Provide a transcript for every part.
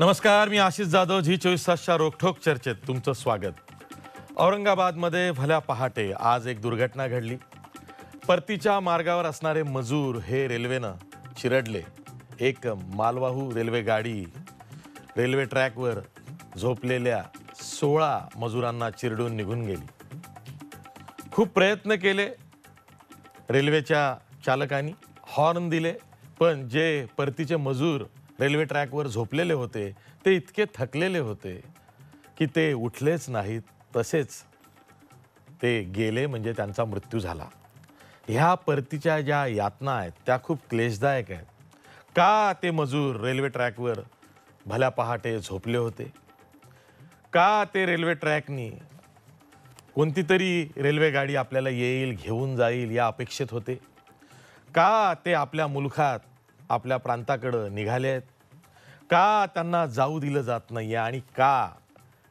नमस्कार मी आशिष जाधव झी चोवीस तासच्या रोखोक चर्चेत तुमचं स्वागत औरंगाबादमध्ये भल्या पहाटे आज एक दुर्घटना घडली परतीच्या मार्गावर असणारे मजूर हे रेल्वेनं चिरडले एक मालवाहू रेल्वे गाडी रेल्वे ट्रॅकवर झोपलेल्या सोळा मजुरांना चिरडून निघून गेली खूप प्रयत्न केले रेल्वेच्या चालकांनी हॉर्न दिले पण जे परतीचे मजूर रेल्वे ट्रॅकवर झोपलेले होते ते इतके थकलेले होते की ते उठलेच नाहीत तसेच ते गेले म्हणजे त्यांचा मृत्यू झाला ह्या परतीच्या ज्या यातना आहेत त्या खूप क्लेशदायक आहेत का ते मजूर रेल्वे ट्रॅकवर भल्या पहाटे झोपले होते का ते रेल्वे ट्रॅकनी कोणती तरी रेल्वे गाडी आपल्याला येईल घेऊन जाईल या अपेक्षेत होते का ते आपल्या मुलखात आपल्या प्रांताकडं निघाले आहेत का त्यांना जाऊ दिलं जात नाही आहे आणि का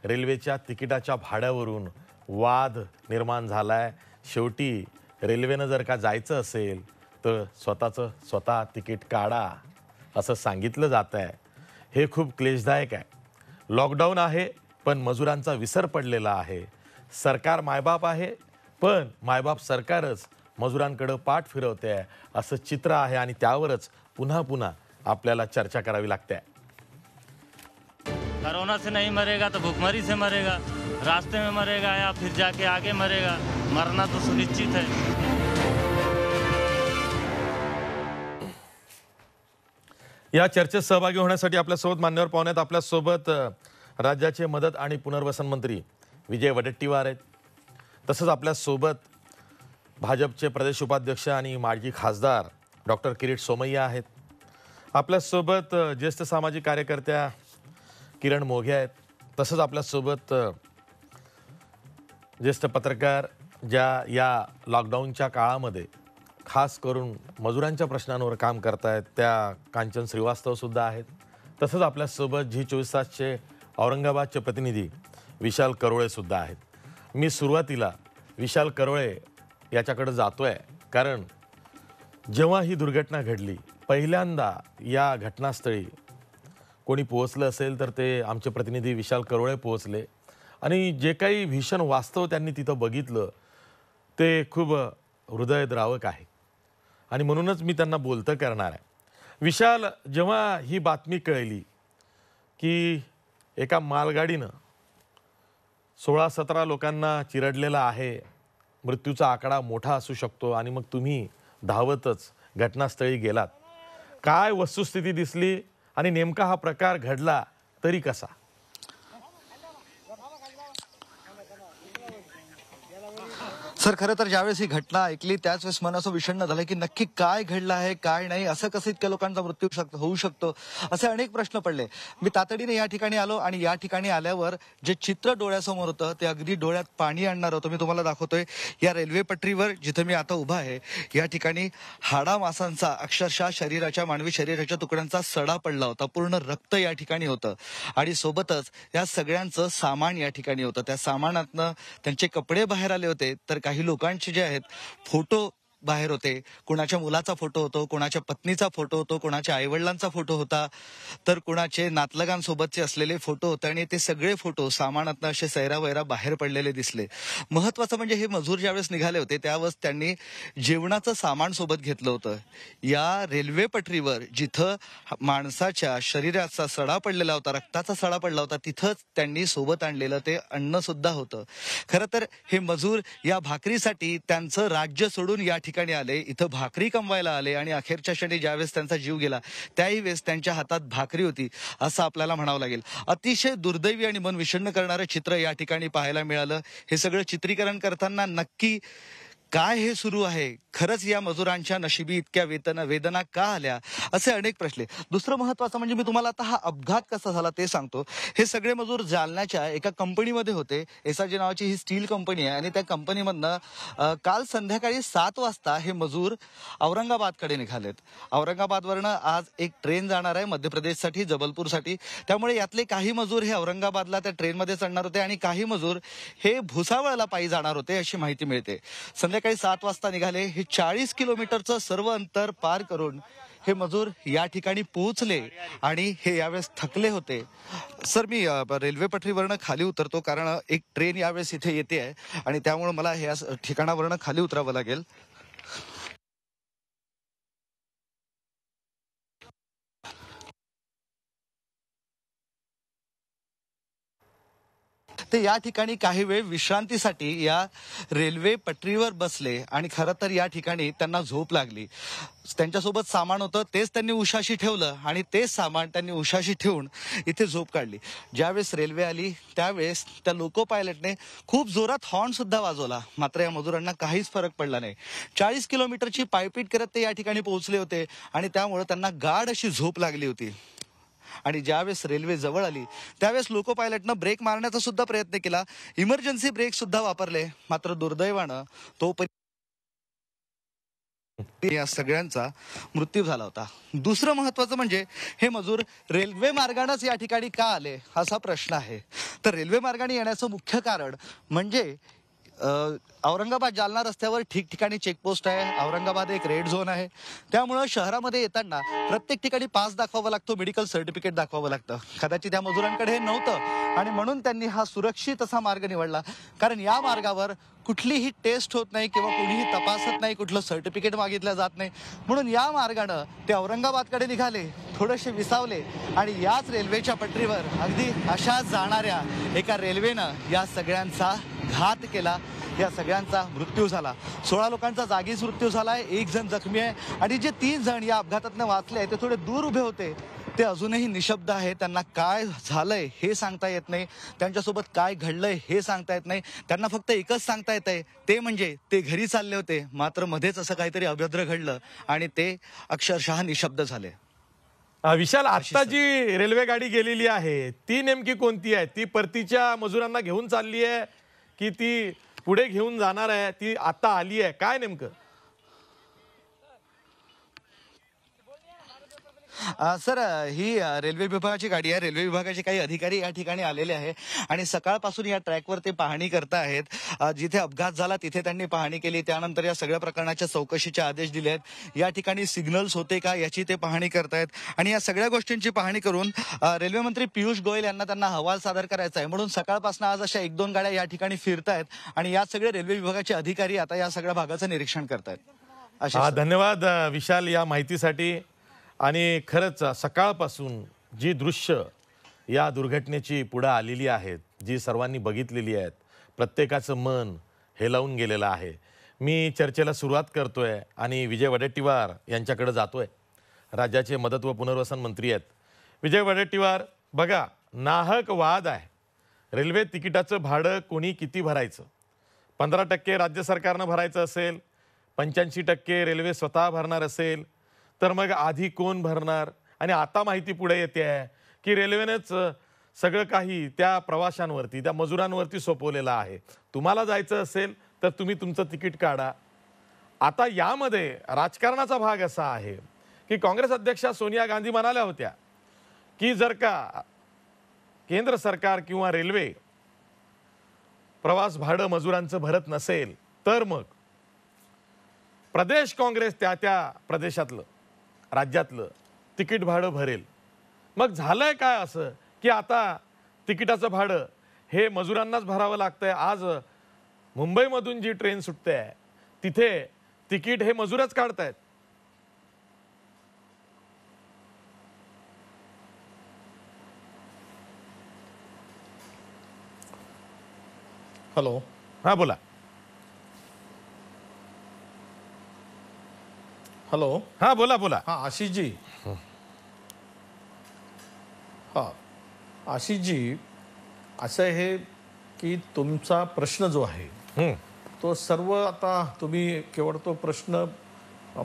रेल्वेच्या तिकिटाच्या भाड्यावरून वाद निर्माण झाला आहे शेवटी रेल्वेनं जर का जायचं असेल तर स्वतःचं स्वतः तिकीट काढा असं सांगितलं जात आहे हे खूप क्लेशदायक आहे लॉकडाऊन आहे पण मजुरांचा विसर पडलेला आहे सरकार मायबाप आहे पण मायबाप सरकारच मजुरांकडं पाठ फिरवते असं चित्र आहे आणि त्यावरच पुन्हा पुन्हा आपल्याला चर्चा करावी लागते कोरोना से नहीं मरेगा तो भुखमरी से मरेगा रास्ते में मरेगा या फिर जाके आगे मरेगा मरना तो सुनिश्चित है या चर्चेत सहभागी होण्यासाठी आपल्यासोबत मान्यवर पाहुण्यात आपल्यासोबत राज्याचे मदत आणि पुनर्वसन मंत्री विजय वडेट्टीवार आहेत तसंच आपल्यासोबत भाजपचे प्रदेश उपाध्यक्ष आणि माजी खासदार डॉक्टर किरीट सोमय्या आहेत आपल्यासोबत ज्येष्ठ सामाजिक कार्यकर्त्या किरण मोघे आहेत तसंच आपल्यासोबत ज्येष्ठ पत्रकार ज्या या लॉकडाऊनच्या काळामध्ये खास करून मजुरांच्या प्रश्नांवर काम आहेत त्या कांचन श्रीवास्तवसुद्धा आहेत तसंच आपल्यासोबत झी चोवीस तासचे औरंगाबादचे प्रतिनिधी विशाल करोळेसुद्धा आहेत मी सुरुवातीला विशाल करोळे याच्याकडे जातो आहे कारण जेव्हा ही दुर्घटना घडली पहिल्यांदा या घटनास्थळी कोणी पोहोचलं असेल तर ते आमचे प्रतिनिधी विशाल करोळे पोहोचले आणि जे काही भीषण वास्तव त्यांनी तिथं बघितलं ते खूप हृदयद्रावक आहे आणि म्हणूनच मी त्यांना बोलतं करणार आहे विशाल जेव्हा ही बातमी कळली की एका मालगाडीनं सोळा सतरा लोकांना चिरडलेला आहे मृत्यूचा आकडा मोठा असू शकतो आणि मग तुम्ही धावतच घटनास्थळी गेलात काय वस्तुस्थिती दिसली आणि नेमका हा प्रकार घडला तरी कसा सर खरं तर ज्यावेळेस ही घटना ऐकली त्याच वेळेस मन असं विषण्ण झालं की नक्की काय घडलं आहे काय नाही असं कसं इतक्या लोकांचा मृत्यू होऊ शकतो असे अनेक प्रश्न पडले मी तातडीने या ठिकाणी आलो आणि या ठिकाणी आल्यावर जे चित्र डोळ्यासमोर होतं ते अगदी डोळ्यात पाणी आणणार होतं मी तुम्हाला दाखवतोय या रेल्वे पटरीवर जिथे मी आता उभा आहे या ठिकाणी हाडा मासांचा अक्षरशः शरीराच्या मानवी शरीराच्या तुकड्यांचा सडा पडला होता पूर्ण रक्त या ठिकाणी होतं आणि सोबतच या सगळ्यांचं सामान या ठिकाणी होतं त्या सामानातनं त्यांचे कपडे बाहेर आले होते तर काही काही लोकांचे जे आहेत फोटो बाहेर होते कुणाच्या मुलाचा फोटो होतो कुणाच्या पत्नीचा फोटो होतो कुणाच्या आईवडिलांचा फोटो होता तर कुणाचे नातलगांसोबतचे असलेले फोटो होते आणि ते सगळे फोटो सामानातनं असे सैरा वैरा बाहेर पडलेले दिसले महत्वाचं म्हणजे हे मजूर ज्यावेळेस निघाले होते त्यावेळेस त्यांनी जेवणाचं सामान सोबत घेतलं होतं या रेल्वे पटरीवर जिथं माणसाच्या शरीराचा सडा पडलेला होता रक्ताचा सडा पडला होता तिथंच त्यांनी सोबत आणलेलं ते अन्न सुद्धा होतं खरं तर हे मजूर या भाकरीसाठी त्यांचं राज्य सोडून या ठिकाणी ठिकाणी आले इथं भाकरी कमवायला आले आणि अखेरच्या क्षणी ज्यावेळेस त्यांचा जीव गेला त्याही वेळेस त्यांच्या हातात भाकरी होती असं आपल्याला म्हणावं लागेल अतिशय दुर्दैवी आणि मन विषण्ण करणारं चित्र या ठिकाणी पाहायला मिळालं हे सगळं चित्रीकरण करताना नक्की काय हे सुरू आहे खरंच या मजुरांच्या नशिबी इतक्या वेतन वेदना का आल्या असे अनेक प्रश्न दुसरं महत्वाचं म्हणजे मी तुम्हाला आता हा अपघात कसा झाला ते सांगतो हे सगळे मजूर जालन्याच्या एका कंपनीमध्ये होते एसआरजी नावाची ही स्टील कंपनी आहे आणि त्या कंपनीमधनं काल संध्याकाळी सात वाजता हे मजूर औरंगाबादकडे निघालेत औरंगाबादवरनं आज एक ट्रेन जाणार आहे मध्य प्रदेशसाठी जबलपूरसाठी त्यामुळे यातले काही मजूर हे औरंगाबादला त्या ट्रेनमध्ये चढणार होते आणि काही मजूर हे भुसावळला पायी जाणार होते अशी माहिती मिळते संध्याकाळी संध्याकाळी सात वाजता निघाले हे चाळीस किलोमीटरचं सर्व अंतर पार करून हे मजूर या ठिकाणी पोहोचले आणि हे यावेळेस थकले होते सर मी रेल्वे पटरीवरनं खाली उतरतो कारण एक ट्रेन यावेळेस इथे येते आहे आणि त्यामुळे मला ह्या ठिकाणावरनं खाली उतरावं लागेल ते या ठिकाणी काही वेळ विश्रांतीसाठी या रेल्वे पटरीवर बसले आणि खरं तर या ठिकाणी त्यांना झोप लागली त्यांच्यासोबत सामान होतं तेच त्यांनी उशाशी ठेवलं आणि तेच सामान त्यांनी उशाशी ठेवून इथे झोप काढली ज्यावेळेस रेल्वे आली त्यावेळेस त्या लोको पायलटने खूप जोरात हॉर्न सुद्धा वाजवला मात्र या मजुरांना काहीच फरक पडला नाही चाळीस किलोमीटरची पायपीट करत ते या ठिकाणी पोहोचले होते आणि त्यामुळे त्यांना गाढ अशी झोप लागली होती आणि ज्यावेळेस रेल्वे जवळ आली त्यावेळेस लोको पायलटनं ब्रेक मारण्याचा सुद्धा प्रयत्न केला इमर्जन्सी ब्रेक सुद्धा वापरले मात्र दुर्दैवानं तो या सगळ्यांचा मृत्यू झाला होता दुसरं महत्वाचं म्हणजे हे मजूर रेल्वे मार्गानेच या ठिकाणी का आले असा प्रश्न आहे तर रेल्वे मार्गाने येण्याचं मुख्य कारण म्हणजे औरंगाबाद जालना रस्त्यावर ठिकठिकाणी चेकपोस्ट आहे औरंगाबाद एक रेड झोन आहे त्यामुळं शहरामध्ये येताना प्रत्येक ठिकाणी पास दाखवावा लागतो मेडिकल सर्टिफिकेट दाखवावं लागतं कदाचित त्या मजुरांकडे हे नव्हतं आणि म्हणून त्यांनी हा सुरक्षित असा मार्ग निवडला कारण या मार्गावर कुठलीही टेस्ट होत नाही किंवा कुणीही तपासत नाही कुठलं सर्टिफिकेट मागितलं जात नाही म्हणून या मार्गानं ते औरंगाबादकडे निघाले थोडेसे विसावले आणि याच रेल्वेच्या पटरीवर अगदी अशा जाणाऱ्या एका रेल्वेनं या सगळ्यांचा घात केला या सगळ्यांचा मृत्यू झाला सोळा लोकांचा जागीच मृत्यू झाला आहे एक जण जखमी आहे आणि जे तीन जण या अपघातातनं वाचले ते थोडे दूर उभे होते ते अजूनही निशब्द आहे त्यांना काय झालंय हे सांगता येत नाही त्यांच्यासोबत काय घडलंय हे सांगता येत नाही त्यांना फक्त एकच सांगता येत आहे ते म्हणजे ते घरी चालले होते मात्र मध्येच असं काहीतरी अभद्र घडलं आणि ते अक्षरशः निशब्द झाले विशाल आता जी रेल्वे गाडी गेलेली आहे ती नेमकी कोणती आहे ती परतीच्या मजुरांना घेऊन चालली आहे की ती पुढे घेऊन जाणार आहे ती आता आली आहे काय नेमकं सर ही रेल्वे विभागाची गाडी आहे रेल्वे विभागाचे काही अधिकारी या ठिकाणी आलेले आहे आणि सकाळपासून या ट्रॅकवर ते पाहणी करत आहेत जिथे अपघात झाला तिथे त्यांनी पाहणी केली त्यानंतर या सगळ्या प्रकरणाच्या चौकशीचे आदेश दिले आहेत या ठिकाणी सिग्नल्स होते का याची ते पाहणी करतायत आणि या सगळ्या गोष्टींची पाहणी करून रेल्वे मंत्री पियुष गोयल यांना त्यांना अहवाल सादर करायचा आहे म्हणून सकाळपासून आज अशा एक दोन गाड्या या ठिकाणी फिरतायत आणि या सगळे रेल्वे विभागाचे अधिकारी आता या सगळ्या भागाचं निरीक्षण करतायत धन्यवाद विशाल या माहितीसाठी आणि खरंच सकाळपासून जी दृश्य या दुर्घटनेची पुढं आलेली आहेत जी सर्वांनी बघितलेली आहेत प्रत्येकाचं मन लावून गेलेलं आहे मी चर्चेला सुरुवात करतो आहे आणि विजय वडेट्टीवार यांच्याकडे जातो आहे राज्याचे मदत व पुनर्वसन मंत्री आहेत विजय वडेट्टीवार बघा नाहक वाद आहे रेल्वे तिकिटाचं भाडं कोणी किती भरायचं पंधरा टक्के राज्य सरकारनं भरायचं असेल पंच्याऐंशी टक्के रेल्वे स्वतः भरणार असेल तर मग आधी कोण भरणार आणि आता माहिती पुढे येते आहे की रेल्वेनेच सगळं काही त्या प्रवाशांवरती त्या मजुरांवरती सोपवलेलं आहे तुम्हाला जायचं असेल तर तुम्ही तुमचं तिकीट काढा आता यामध्ये राजकारणाचा भाग असा आहे की काँग्रेस अध्यक्षा सोनिया गांधी म्हणाल्या होत्या की जर का केंद्र सरकार किंवा रेल्वे प्रवास भाडं मजुरांचं भरत नसेल तर मग प्रदेश काँग्रेस त्या त्या प्रदेशातलं राज्यातलं तिकीट भाडं भरेल मग झालं आहे काय असं की आता तिकिटाचं भाडं हे मजुरांनाच भरावं लागतं आहे आज मुंबईमधून जी ट्रेन सुटते आहे तिथे तिकीट हे मजुरच काढतायत हॅलो हां बोला हॅलो हा बोला बोला हा आशिषजी हा आशिषजी असं आहे की तुमचा प्रश्न जो आहे तो सर्व आता तुम्ही केवळ तो प्रश्न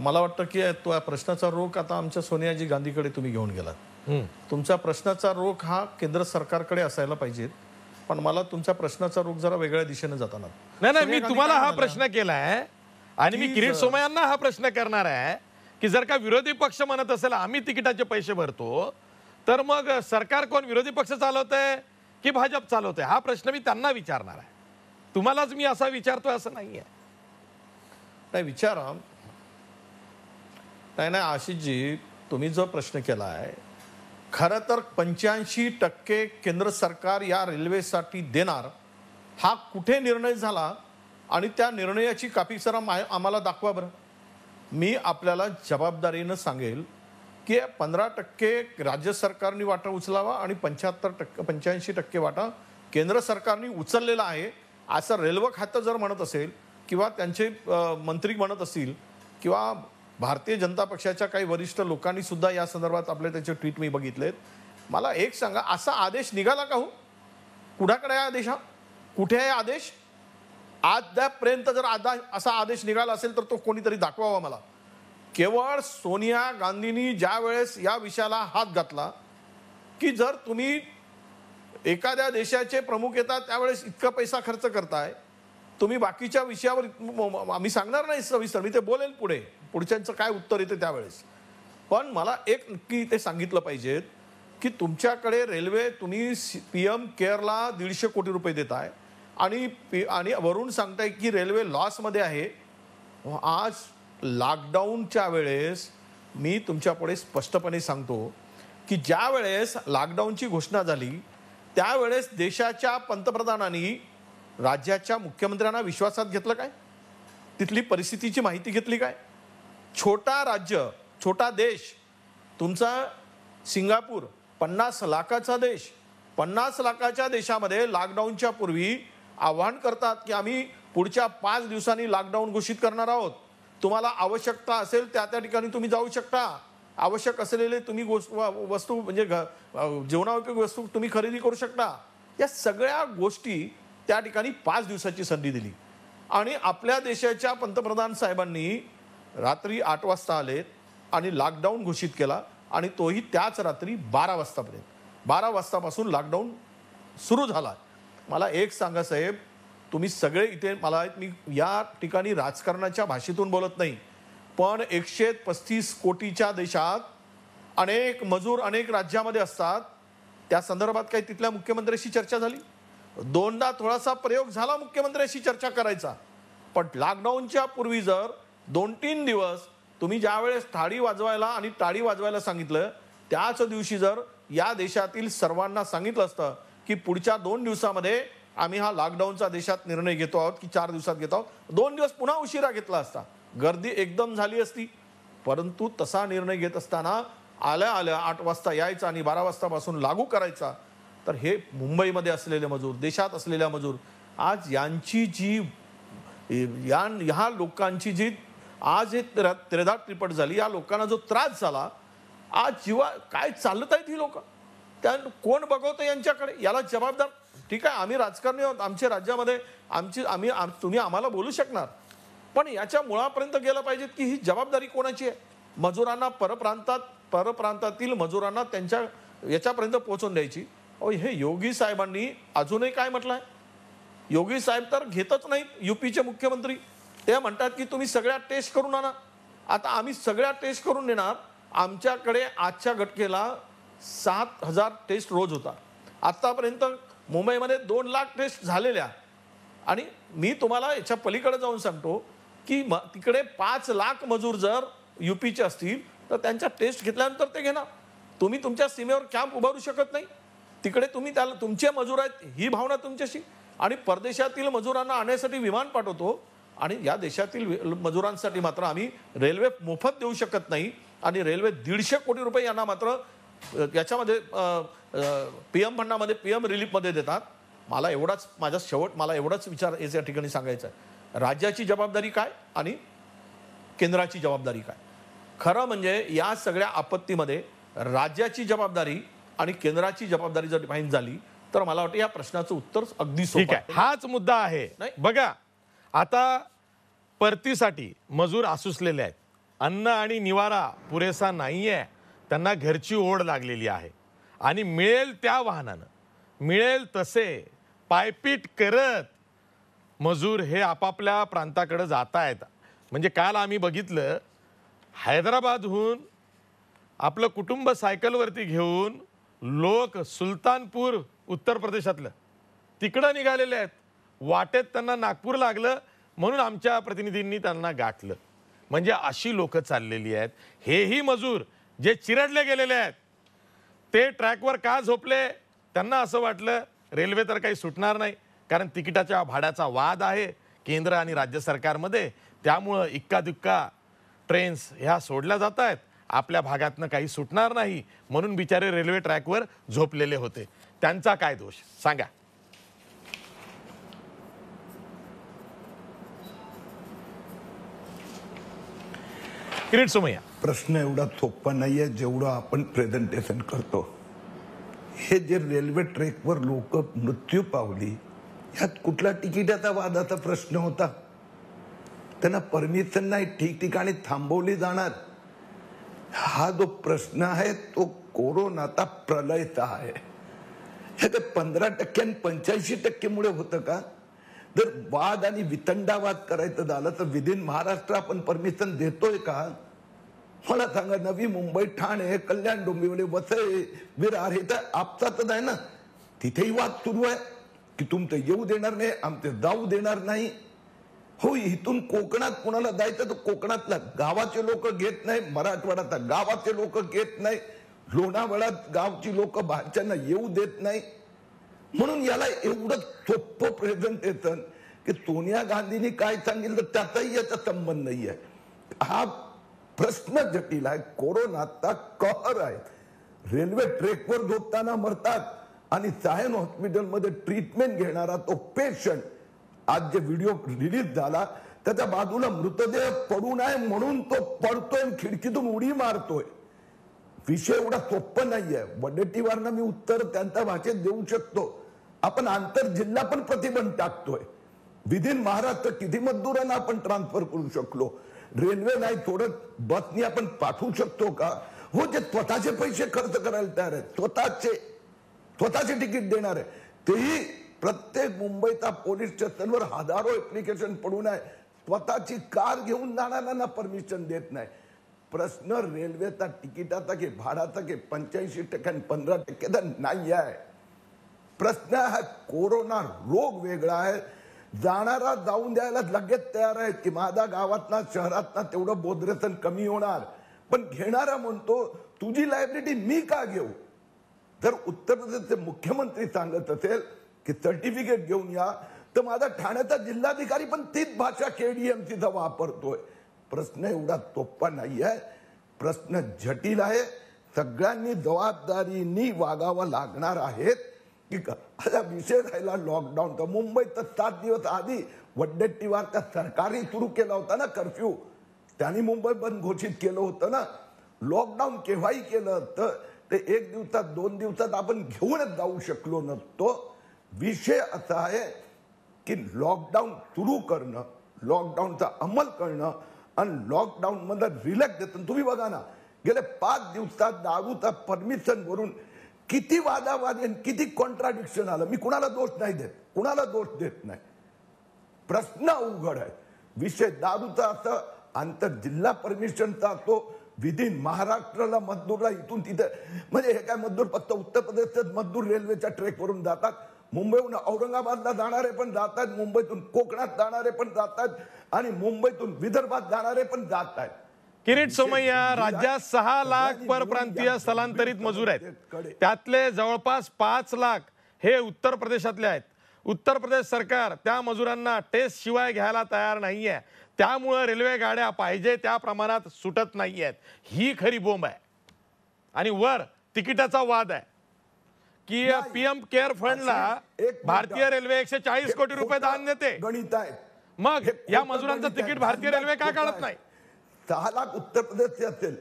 मला वाटतं की तो प्रश्नाचा रोख आता आमच्या सोनियाजी गांधीकडे तुम्ही घेऊन गेलात तुमचा तुमच्या प्रश्नाचा रोख हा केंद्र सरकारकडे असायला पाहिजे पण मला तुमच्या प्रश्नाचा रोख जरा वेगळ्या दिशेने जाताना नाही नाही मी तुम्हाला हा प्रश्न केलाय आणि मी किरीट सोमयांना हा प्रश्न करणार आहे की जर का विरोधी पक्ष म्हणत असेल आम्ही तिकिटाचे पैसे भरतो तर मग सरकार कोण विरोधी पक्ष चालवत आहे की भाजप चालवत आहे हा प्रश्न मी त्यांना विचारणार आहे तुम्हालाच मी असा विचारतोय असं नाही आहे नाही विचार नाही नाही आशिषजी तुम्ही जो प्रश्न केला आहे खरं तर पंच्याऐंशी टक्के केंद्र सरकार या रेल्वेसाठी देणार हा कुठे निर्णय झाला आणि त्या निर्णयाची कापीसर आम्हाला दाखवा बरं मी आपल्याला जबाबदारीनं सांगेल की पंधरा टक्के राज्य सरकारने वाटा उचलावा आणि पंच्याहत्तर टक्के पंच्याऐंशी टक्के वाटा केंद्र सरकारने उचललेला आहे असं रेल्वे खातं जर म्हणत असेल किंवा त्यांचे मंत्री म्हणत असतील किंवा भारतीय जनता पक्षाच्या काही वरिष्ठ लोकांनी सुद्धा या संदर्भात आपले त्याचे ट्विट मी बघितलेत मला एक सांगा असा आदेश निघाला का हो कुणाकडे आहे आदेश हा कुठे आहे आदेश अद्यापर्यंत जर आदा असा आदेश निघाला असेल तर तो कोणीतरी दाखवावा मला केवळ सोनिया गांधींनी ज्या वेळेस या विषयाला हात घातला की जर तुम्ही एखाद्या देशाचे प्रमुख येतात त्यावेळेस इतका पैसा खर्च करताय तुम्ही बाकीच्या विषयावर आम्ही सांगणार नाही सविस्तर मी ते बोलेन पुढे पुढच्यांचं काय उत्तर येते त्यावेळेस पण मला एक नक्की ते सांगितलं पाहिजेत की तुमच्याकडे रेल्वे तुम्ही पी एम केअरला दीडशे कोटी रुपये आहे आणि पी आणि वरून सांगताय की रेल्वे लॉसमध्ये आहे हो, आज लॉकडाऊनच्या वेळेस मी तुमच्यापुढे स्पष्टपणे सांगतो की ज्या वेळेस लॉकडाऊनची घोषणा झाली त्यावेळेस देशाच्या पंतप्रधानांनी राज्याच्या मुख्यमंत्र्यांना विश्वासात घेतलं काय तिथली परिस्थितीची माहिती घेतली काय छोटा राज्य छोटा देश तुमचा सिंगापूर पन्नास लाखाचा देश पन्नास लाखाच्या देशामध्ये लॉकडाऊनच्या पूर्वी आव्हान करतात की आम्ही पुढच्या पाच दिवसांनी लॉकडाऊन घोषित करणार आहोत तुम्हाला आवश्यकता असेल त्या त्या ठिकाणी तुम्ही जाऊ शकता आवश्यक असलेले तुम्ही गोष्ट वस्तू म्हणजे घ जीवनापयोगी वस्तू तुम्ही खरेदी करू शकता या सगळ्या गोष्टी त्या ठिकाणी पाच दिवसाची संधी दिली आणि आपल्या देशाच्या पंतप्रधान साहेबांनी रात्री आठ वाजता आले आणि लॉकडाऊन घोषित केला आणि तोही त्याच रात्री बारा वाजतापर्यंत बारा वाजतापासून लॉकडाऊन सुरू झाला मला एक सांगा साहेब तुम्ही सगळे इथे मला मी या ठिकाणी राजकारणाच्या भाषेतून बोलत नाही पण एकशे पस्तीस कोटीच्या देशात अनेक मजूर अनेक राज्यामध्ये असतात त्या संदर्भात काही तिथल्या मुख्यमंत्र्याशी चर्चा झाली दोनदा थोडासा प्रयोग झाला मुख्यमंत्र्यांशी चर्चा करायचा पण लॉकडाऊनच्या पूर्वी जर दोन तीन दिवस तुम्ही ज्या वेळेस वाजवायला आणि टाळी वाजवायला सांगितलं त्याच दिवशी जर या देशातील सर्वांना सांगितलं असतं की पुढच्या दोन दिवसामध्ये आम्ही हा लॉकडाऊनचा देशात निर्णय घेतो आहोत की चार दिवसात घेतो आहोत दोन दिवस पुन्हा उशिरा घेतला असता गर्दी एकदम झाली असती परंतु तसा निर्णय घेत असताना आल्या आल्या आठ वाजता यायचा आणि बारा वाजतापासून लागू करायचा तर हे मुंबईमध्ये असलेले मजूर देशात असलेल्या मजूर आज यांची जी या ह्या लोकांची जी आज हे त्रेदाट त्रिपट झाली या लोकांना जो त्रास झाला आज जीवा काय चालत आहेत ही लोकं त्या कोण बघवतं यांच्याकडे याला जबाबदार ठीक आहे आम्ही राजकारणी आहोत आमच्या राज्यामध्ये आमची आम्ही आम तुम्ही आम्हाला बोलू शकणार पण याच्या मुळापर्यंत गेलं पाहिजेत की ही जबाबदारी कोणाची आहे मजुरांना परप्रांतात परप्रांतातील मजुरांना त्यांच्या याच्यापर्यंत पोहोचवून द्यायची अहो हे योगी साहेबांनी अजूनही काय म्हटलं आहे योगी साहेब तर घेतच नाहीत युपीचे मुख्यमंत्री ते म्हणतात की तुम्ही सगळ्या टेस्ट करून आणा आता आम्ही सगळ्या टेस्ट करून देणार आमच्याकडे आजच्या घटकेला सात हजार टेस्ट रोज होता आत्तापर्यंत मुंबईमध्ये दोन लाख टेस्ट झालेल्या आणि मी तुम्हाला याच्या पलीकडे जाऊन सांगतो की म तिकडे पाच लाख मजूर जर पीचे असतील तर त्यांच्या टेस्ट घेतल्यानंतर ते घेणार तुम्ही तुमच्या सीमेवर कॅम्प उभारू शकत नाही तिकडे तुम्ही त्याला तुमचे मजूर आहेत ही भावना तुमच्याशी आणि परदेशातील मजुरांना आणण्यासाठी विमान पाठवतो आणि या देशातील मजुरांसाठी मात्र आम्ही रेल्वे मोफत देऊ शकत नाही आणि रेल्वे दीडशे कोटी रुपये यांना मात्र याच्यामध्ये पी एम फंडामध्ये पी एम रिलीफमध्ये देतात मला एवढाच माझा शेवट मला एवढाच विचार या ठिकाणी सांगायचा आहे राज्याची जबाबदारी काय आणि केंद्राची जबाबदारी काय खरं म्हणजे या सगळ्या आपत्तीमध्ये राज्याची जबाबदारी आणि केंद्राची जबाबदारी जर डिफाईन झाली तर मला वाटतं या प्रश्नाचं उत्तर अगदी सोपं आहे हाच मुद्दा आहे नाही बघा आता परतीसाठी मजूर आसुसलेले आहेत अन्न आणि निवारा पुरेसा नाहीये त्यांना घरची ओढ लागलेली आहे आणि मिळेल त्या वाहनानं मिळेल तसे पायपीट करत मजूर हे आपापल्या प्रांताकडं जात आहेत म्हणजे काल आम्ही बघितलं हैदराबादहून आपलं कुटुंब सायकलवरती घेऊन लोक सुलतानपूर उत्तर प्रदेशातलं तिकडं निघालेले आहेत वाटेत त्यांना नागपूर लागलं म्हणून आमच्या प्रतिनिधींनी त्यांना गाठलं म्हणजे अशी लोकं चाललेली आहेत हेही मजूर जे चिरडले गेलेले आहेत ते ट्रॅकवर का झोपले त्यांना असं वाटलं रेल्वे तर काही सुटणार नाही कारण तिकिटाच्या भाड्याचा वाद आहे केंद्र आणि राज्य सरकारमध्ये त्यामुळं इक्का दुक्का ट्रेन्स ह्या सोडल्या जात आहेत आपल्या भागातनं काही सुटणार नाही म्हणून बिचारे रेल्वे ट्रॅकवर झोपलेले होते त्यांचा काय दोष सांगा किरीट सोमय्या प्रश्न एवढा सोपा नाही आहे जेवढा आपण प्रेझेंटेशन करतो हे जे रेल्वे ट्रेकवर लोक मृत्यू पावली ह्यात कुठला तिकिटाचा वादाचा प्रश्न होता त्यांना परमिशन नाही ठिकठिकाणी थांबवली जाणार हा जो प्रश्न आहे तो कोरोनाचा प्रलयचा आहे हे ते पंधरा आणि पंच्याऐंशी टक्केमुळे होतं का जर वाद आणि वितंडावाद करायचं झालं तर विदिन महाराष्ट्र आपण परमिशन देतोय का मला सांगा नवी मुंबई ठाणे कल्याण डोंबिवली वसई विरार हे तर आपसातच आहे ना तिथेही वाद सुरू आहे की तुमचं येऊ देणार नाही आमचं जाऊ देणार नाही हो इथून कोकणात कोणाला जायचं तर कोकणातला गावाचे लोक घेत नाही मराठवाड्यातला गावाचे लोक घेत नाही लोणावळ्यात गावची लोक बाहेरच्यांना येऊ देत नाही म्हणून याला एवढं सोपं प्रेझेंटेशन की सोनिया गांधींनी काय सांगितलं त्याचाही याचा संबंध नाही आहे हा प्रश्न जटिल आहे कोरोनाचा कहर आहे रेल्वे ट्रेकवर झोपताना मरतात आणि सायन हॉस्पिटलमध्ये ट्रीटमेंट घेणारा तो पेशंट आज जे व्हिडिओ रिलीज झाला त्याच्या बाजूला मृतदेह पडू नये म्हणून तो पडतोय खिडकीतून उडी मारतोय विषय एवढा सोप्प नाहीये वडेट्टीवारांना मी उत्तर त्यांच्या भाषेत देऊ शकतो आपण आंतर जिल्हा पण प्रतिबंध टाकतोय विदिन महाराष्ट्र किती मजदुरांना आपण ट्रान्सफर करू शकलो रेल्वे नाही थोडं बसनी आपण पाठवू शकतो का हो जे स्वतःचे पैसे खर्च करायला तयार आहेत स्वतःचे स्वतःचे तिकीट देणार आहे तेही प्रत्येक मुंबईचा पोलीस स्टेशनवर हजारो एप्लिकेशन पडू नये स्वतःची कार घेऊन जाणाऱ्यांना परमिशन देत नाही प्रश्न रेल्वेचा तिकिटाचा की भाडाचा की पंच्याऐंशी टक्के पंधरा टक्के तर नाही आहे प्रश्न हा कोरोना रोग वेगळा आहे जाणारा जाऊन द्यायला लगेच तयार आहेत की माझा गावातना शहरातना तेवढं बोधरेसन कमी होणार पण घेणारा म्हणतो तुझी लायब्रिटी मी का घेऊ जर उत्तर प्रदेशचे मुख्यमंत्री सांगत असेल की सर्टिफिकेट घेऊन या तर माझा ठाण्याचा जिल्हाधिकारी पण तीच भाषा केडीएमसीचा वापरतोय प्रश्न एवढा तोप्पा नाही आहे प्रश्न जटिल आहे सगळ्यांनी जबाबदारीनी वागावं लागणार आहेत की आता विषय राहिला लॉकडाऊन तर मुंबईत तर सात दिवस आधी वड्डेट्टीवार त्या सरकारी सुरू केला होता ना कर्फ्यू त्यांनी मुंबई बंद घोषित केलं होतं ना लॉकडाऊन केव्हाही केलं तर ते एक दिवसात दोन दिवसात आपण घेऊनच जाऊ शकलो नसतो विषय असा आहे की लॉकडाऊन सुरू करणं लॉकडाऊनचा अंमल करणं आणि लॉकडाऊनमध्ये रिलॅक्स देतं तुम्ही बघा ना गेले पाच दिवसात दारूचा परमिशन भरून किती वादावाद किती कॉन्ट्राडिक्शन आलं मी कुणाला दोष नाही देत कुणाला दोष देत नाही प्रश्न उघड आहे विषय दारूचा असं आंतर जिल्हा परमिशनचा असतो विदिन महाराष्ट्राला मजदूरला इथून तिथे म्हणजे हे काय मजदूर फक्त उत्तर प्रदेशात मजदूर रेल्वेच्या ट्रेकवरून जातात मुंबईहून औरंगाबादला जाणारे पण जातात मुंबईतून कोकणात जाणारे पण जातात आणि मुंबईतून विदर्भात जाणारे पण जात आहेत किरीट सोमय्या राज्यात सहा लाख परप्रांतीय स्थलांतरित मजूर आहेत त्यातले जवळपास पाच लाख हे उत्तर प्रदेशातले आहेत उत्तर प्रदेश सरकार त्या मजुरांना टेस्ट शिवाय घ्यायला तयार नाही आहे त्यामुळं रेल्वे गाड्या पाहिजे त्या प्रमाणात सुटत नाही आहेत ही खरी बोंब आहे आणि वर तिकिटाचा वाद आहे की पीएम केअर फंडला भारतीय रेल्वे एकशे चाळीस कोटी रुपये दान देते गणित आहे मग या मजुरांचं तिकीट भारतीय रेल्वे का काढत नाही सहा लाख उत्तर प्रदेशचे असेल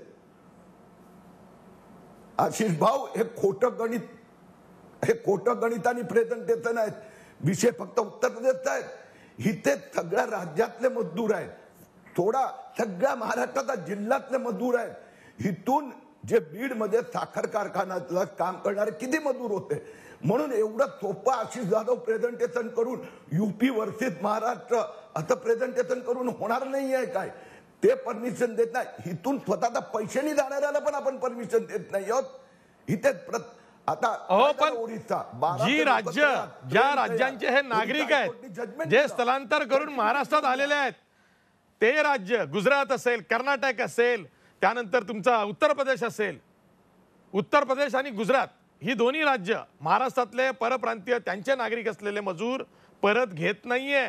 आशिष भाऊ हे खोट गणित हे खोट गणिताने प्रेझेंटेशन आहेत विषय फक्त उत्तर प्रदेशचा आहेत इथे सगळ्या राज्यातले मजदूर आहेत थोडा सगळ्या महाराष्ट्राचा जिल्ह्यातले मजदूर आहेत इथून जे बीडमध्ये साखर कारखान्यातलं काम करणारे किती मजूर होते म्हणून एवढं सोपं आशिष जाधव प्रेझेंटेशन करून युपी वर्सेस महाराष्ट्र असं प्रेझेंटेशन करून होणार नाही आहे काय ते परमिशन देत नाही इथून स्वतःचा पैशाने जाणाऱ्याला पण आपण परमिशन देत नाही आहोत इथे आता हो जी राज्य ज्या राज्यांचे हे नागरिक आहेत जे स्थलांतर करून महाराष्ट्रात आलेले आहेत ते राज्य गुजरात असेल कर्नाटक असेल त्यानंतर तुमचा उत्तर प्रदेश असेल उत्तर प्रदेश आणि गुजरात ही दोन्ही राज्य महाराष्ट्रातले परप्रांतीय त्यांचे नागरिक असलेले मजूर परत घेत नाहीये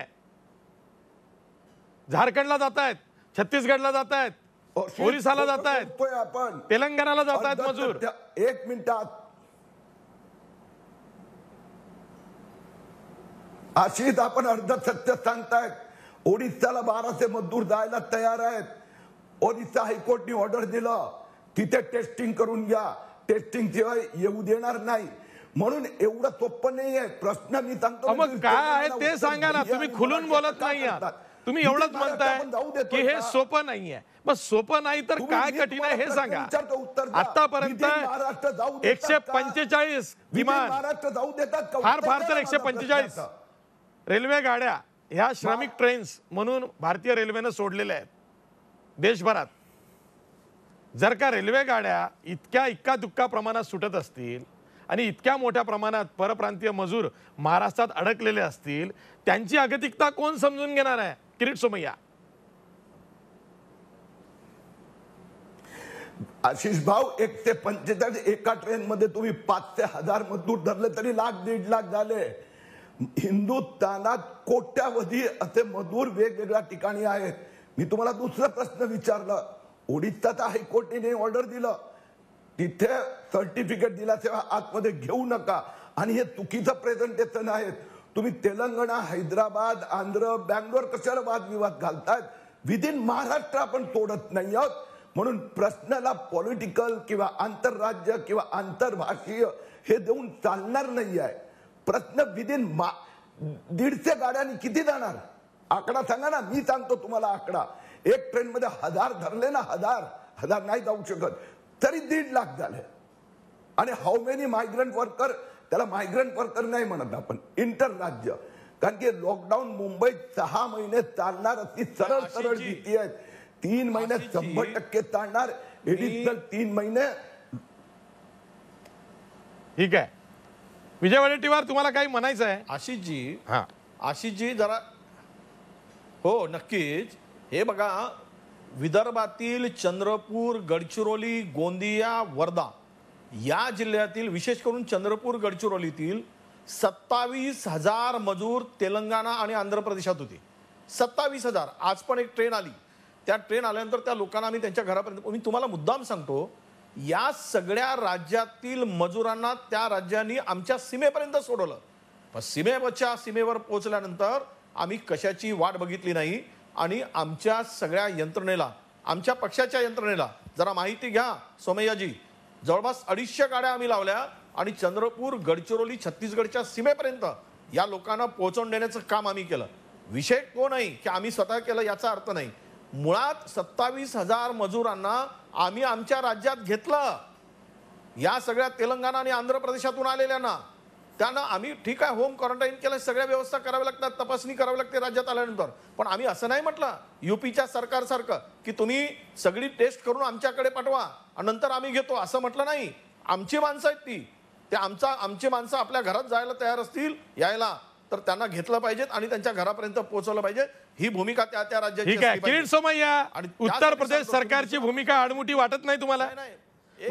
झारखंडला जात आहेत छत्तीसगडला जात आहेत ओरिसाला जात आहेत आपण तेलंगणाला जात आहेत मजूर एक मिनिटात अशीच आपण अर्ध सत्य सांगतायत ओडिसाला बाराशे मजदूर जायला तयार आहेत ओडिसा हायकोर्टने ऑर्डर दिलं तिथे टेस्टिंग करून घ्या टेस्टिंग शिवाय येऊ देणार नाही म्हणून एवढं सोपं नाही आहे प्रश्न मी सांगतो म्हणजे काय आहे ते सांगा ना तुम्ही खुलून बोलत नाही तुम्ही एवढंच म्हणताय की हे सोपं नाहीये मग सोपं नाही तर काय कठीण आहे हे सांगा आतापर्यंत एकशे पंचेचाळीस विमान फार फार तर एकशे पंचेचाळीस रेल्वे गाड्या ह्या श्रमिक ट्रेन्स म्हणून भारतीय रेल्वेनं सोडलेल्या आहेत देशभरात जर का रेल्वे गाड्या इतक्या इतका दुःखा प्रमाणात सुटत असतील आणि इतक्या मोठ्या प्रमाणात परप्रांतीय मजूर महाराष्ट्रात अडकलेले असतील त्यांची अगतिकता कोण समजून घेणार आहे किरीट सोमय्या आशिष भाऊ एक ते पंचेचाळीस एका ट्रेन मध्ये तुम्ही पाच ते हजार मजदूर धरले तरी लाख दीड लाख झाले हिंदुस्थानात कोट्यावधी असे मजदूर वेगवेगळ्या ठिकाणी आहेत मी तुम्हाला दुसरा प्रश्न विचारलं ओडिशात हायकोर्टीने ऑर्डर दिलं तिथे सर्टिफिकेट दिला दिल्याशिवाय आतमध्ये घेऊ नका आणि हे चुकीचं प्रेझेंटेशन आहेत तुम्ही तेलंगणा हैदराबाद आंध्र बँगलोर कशाला वादविवाद घालतात विदिन महाराष्ट्र आपण तोडत नाही आहोत म्हणून प्रश्नाला पॉलिटिकल किंवा आंतरराज्य किंवा आंतरभाषीय हे देऊन चालणार नाही आहे प्रश्न विदिन मा दीडशे गाड्यांनी किती जाणार आकडा सांगा ना मी सांगतो तुम्हाला आकडा एक ट्रेन मध्ये हजार धरले ना हजार हजार नाही जाऊ शकत तरी दीड लाख झाले आणि हाऊ मेनी मायग्रंट वर्कर त्याला मायग्रंट वर्कर नाही म्हणत आपण राज्य कारण की लॉकडाऊन मुंबईत सहा महिने चालणार ती सरळ सरळ भीती आहे तीन महिने शंभर टक्के चालणार एडिशनल तीन महिने ठीक आहे विजय वडेट्टीवार तुम्हाला काही म्हणायचं आहे आशिषजी हा आशिषजी जरा हो नक्कीच हे बघा विदर्भातील चंद्रपूर गडचिरोली गोंदिया वर्धा या जिल्ह्यातील विशेष करून चंद्रपूर गडचिरोलीतील सत्तावीस हजार मजूर तेलंगणा आणि आंध्र प्रदेशात होते सत्तावीस हजार आज पण एक ट्रेन आली त्या ट्रेन आल्यानंतर त्या लोकांना आम्ही त्यांच्या घरापर्यंत मी तुम्हाला मुद्दाम सांगतो या सगळ्या राज्यातील मजुरांना त्या राज्यांनी आमच्या सीमेपर्यंत सोडवलं पण सीमेच्या सीमेवर पोहोचल्यानंतर आम्ही कशाची वाट बघितली नाही आणि आमच्या सगळ्या यंत्रणेला आमच्या पक्षाच्या यंत्रणेला जरा माहिती घ्या सोमय्याजी जवळपास अडीचशे गाड्या आम्ही लावल्या आणि चंद्रपूर गडचिरोली छत्तीसगडच्या सीमेपर्यंत या लोकांना पोहोचवून देण्याचं काम आम्ही केलं विषय तो नाही की आम्ही स्वतः केलं याचा अर्थ नाही मुळात सत्तावीस हजार मजुरांना आम्ही आमच्या राज्यात घेतलं या सगळ्या तेलंगणा आणि आंध्र प्रदेशातून आलेल्यांना त्यांना आम्ही ठीक आहे होम क्वारंटाईन केलं सगळ्या व्यवस्था कराव्या लागतात तपासणी करावी लागते राज्यात आल्यानंतर पण आम्ही असं नाही म्हटलं युपीच्या सरकारसारखं की तुम्ही सगळी टेस्ट करून आमच्याकडे पाठवा आणि नंतर आम्ही घेतो असं म्हटलं नाही आमची माणसं आहेत ती ते आमचा आमची माणसं आपल्या घरात जायला तयार असतील यायला तर त्यांना घेतलं पाहिजेत आणि त्यांच्या घरापर्यंत पोहोचवलं पाहिजे ही भूमिका त्या त्या राज्याची किरीट सोमय्या आणि उत्तर प्रदेश सरकारची भूमिका आडमुठी वाटत नाही तुम्हाला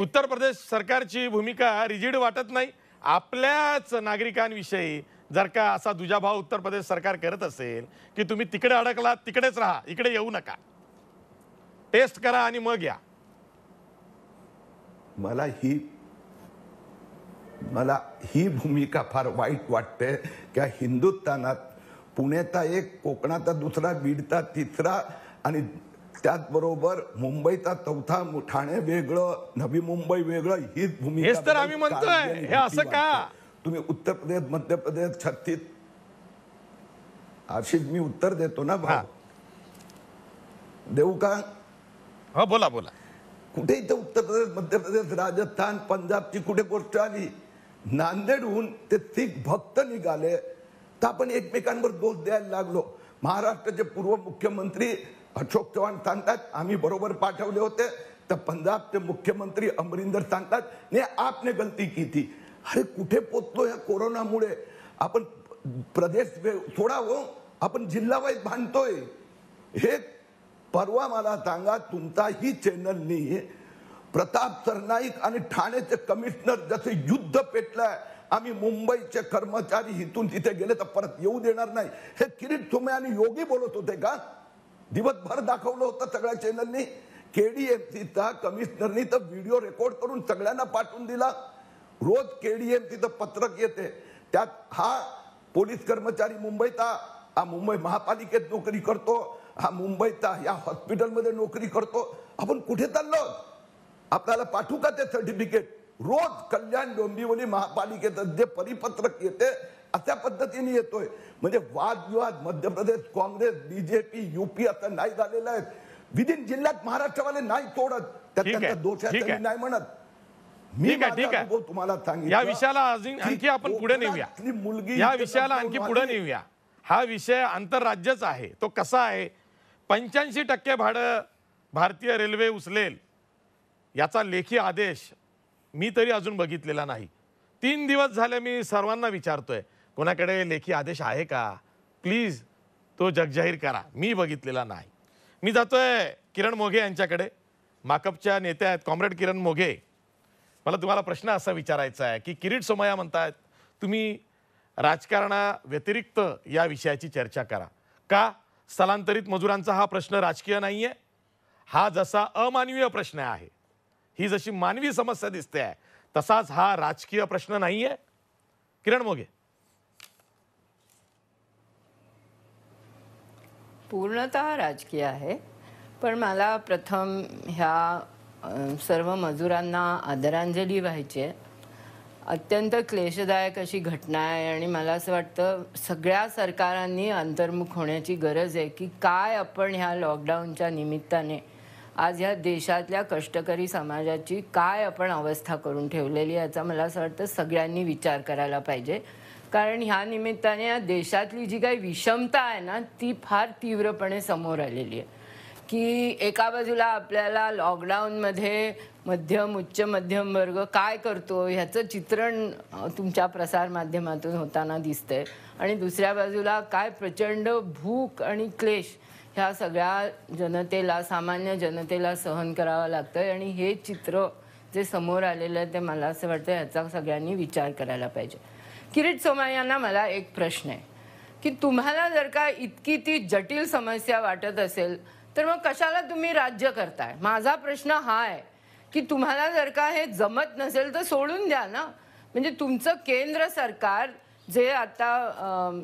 उत्तर प्रदेश सरकारची भूमिका रिजिड वाटत नाही आपल्याच नागरिकांविषयी जर का असा दुजाभाव उत्तर प्रदेश सरकार करत असेल की तुम्ही तिकडे अड़कला तिकडेच राहा इकडे येऊ नका टेस्ट करा आणि मग या मला ही मला ही भूमिका फार वाईट वाटते की हिंदुस्थानात पुण्याचा एक कोकणाचा दुसरा बीडचा तिसरा आणि त्याचबरोबर मुंबईचा चौथा ठाणे वेगळं नवी मुंबई वेगळं हीच भूमिका आम्ही म्हणतोय हे असं का तुम्ही उत्तर प्रदेश मध्य प्रदेश छत्तीस मी उत्तर देतो ना भाऊ देऊ का हो, बोला बोला कुठे इथं उत्तर प्रदेश मध्य प्रदेश राजस्थान पंजाबची कुठे गोष्ट आली नांदेडहून ते तीक भक्त निघाले तर आपण एकमेकांवर दोष द्यायला लागलो महाराष्ट्राचे पूर्व मुख्यमंत्री अशोक चव्हाण सांगतात आम्ही बरोबर पाठवले होते तर पंजाबचे मुख्यमंत्री अमरिंदर सांगतात ने आपने गलती की अरे कुठे पोचलो या कोरोनामुळे आपण प्रदेश थोडा हो आपण वाईज भांडतोय हे परवा मला सांगा तुमचाही चॅनलनी प्रताप सरनाईक आणि ठाण्याचे कमिशनर जसे युद्ध पेटलाय आम्ही मुंबईचे कर्मचारी इथून तिथे गेले तर परत येऊ देणार नाही हे किरीट थुमे आणि योगी बोलत होते का दिवसभर दाखवलं होतं सगळ्या चॅनलनी केडीएमसीचा कमिशनरनी तर व्हिडिओ रेकॉर्ड करून सगळ्यांना पाठवून दिला रोज केडीएमसीचं पत्रक येते त्यात हा पोलीस कर्मचारी मुंबईचा हा मुंबई महापालिकेत नोकरी करतो हा मुंबईचा या हॉस्पिटलमध्ये नोकरी करतो आपण कुठे चाललो आपल्याला पाठवू का ते सर्टिफिकेट रोज कल्याण डोंबिवली महापालिकेत जे परिपत्रक येते अशा पद्धतीने येतोय म्हणजे वादविवाद मध्य प्रदेश काँग्रेस बीजेपी युपी आता नाही झालेला आहेत विदिन जिल्ह्यात महाराष्ट्रवाले नाही तोडत त्यात दोष नाही म्हणत मी काय ठीक आहे तुम्हाला या विषयाला आणखी आपण पुढे नेऊया मुलगी या विषयाला आणखी पुढे नेऊया हा विषय आंतरराज्यच आहे तो कसा आहे पंच्याऐंशी टक्के भाडं भारतीय रेल्वे उचलेल याचा लेखी आदेश मी तरी अजून बघितलेला नाही तीन दिवस झाले मी सर्वांना विचारतोय कोणाकडे लेखी आदेश आहे का प्लीज तो जगजाहीर करा मी बघितलेला नाही मी जातोय किरण मोघे यांच्याकडे माकपच्या नेत्या आहेत कॉम्रेड किरण मोघे मला तुम्हाला प्रश्न असा विचारायचा आहे की किरीट सोमया म्हणतात तुम्ही राजकारणाव्यतिरिक्त या विषयाची चर्चा करा का स्थलांतरित मजुरांचा हा प्रश्न राजकीय नाही आहे हा जसा अमानवीय प्रश्न आहे ही जशी मानवी समस्या दिसते आहे तसाच हा राजकीय प्रश्न नाही आहे किरण मोघे पूर्णतः राजकीय आहे पण मला प्रथम ह्या सर्व मजुरांना आदरांजली व्हायची आहे अत्यंत क्लेशदायक अशी घटना आहे आणि मला असं वाटतं सगळ्या सरकारांनी अंतर्मुख होण्याची गरज आहे की काय आपण ह्या लॉकडाऊनच्या निमित्ताने आज ह्या देशातल्या कष्टकरी समाजाची काय आपण अवस्था करून ठेवलेली याचा मला असं वाटतं सगळ्यांनी विचार करायला पाहिजे कारण ह्या निमित्ताने देशातली जी काही विषमता आहे ना ती फार तीव्रपणे समोर आलेली आहे की एका बाजूला आपल्याला लॉकडाऊनमध्ये मध्यम उच्च मध्यम वर्ग काय करतो ह्याचं चित्रण तुमच्या प्रसार माध्यमातून होताना दिसतंय आणि दुसऱ्या बाजूला काय प्रचंड भूक आणि क्लेश ह्या सगळ्या जनतेला सामान्य जनतेला सहन करावं लागतंय आणि हे चित्र जे समोर आलेलं आहे ते मला असं वाटतं ह्याचा सगळ्यांनी विचार करायला पाहिजे किरीट सोमा यांना मला एक प्रश्न आहे की तुम्हाला जर का इतकी ती जटिल समस्या वाटत असेल तर मग कशाला तुम्ही राज्य करताय माझा प्रश्न हा आहे की तुम्हाला जर का हे जमत नसेल तर सोडून द्या ना म्हणजे तुमचं केंद्र सरकार जे आता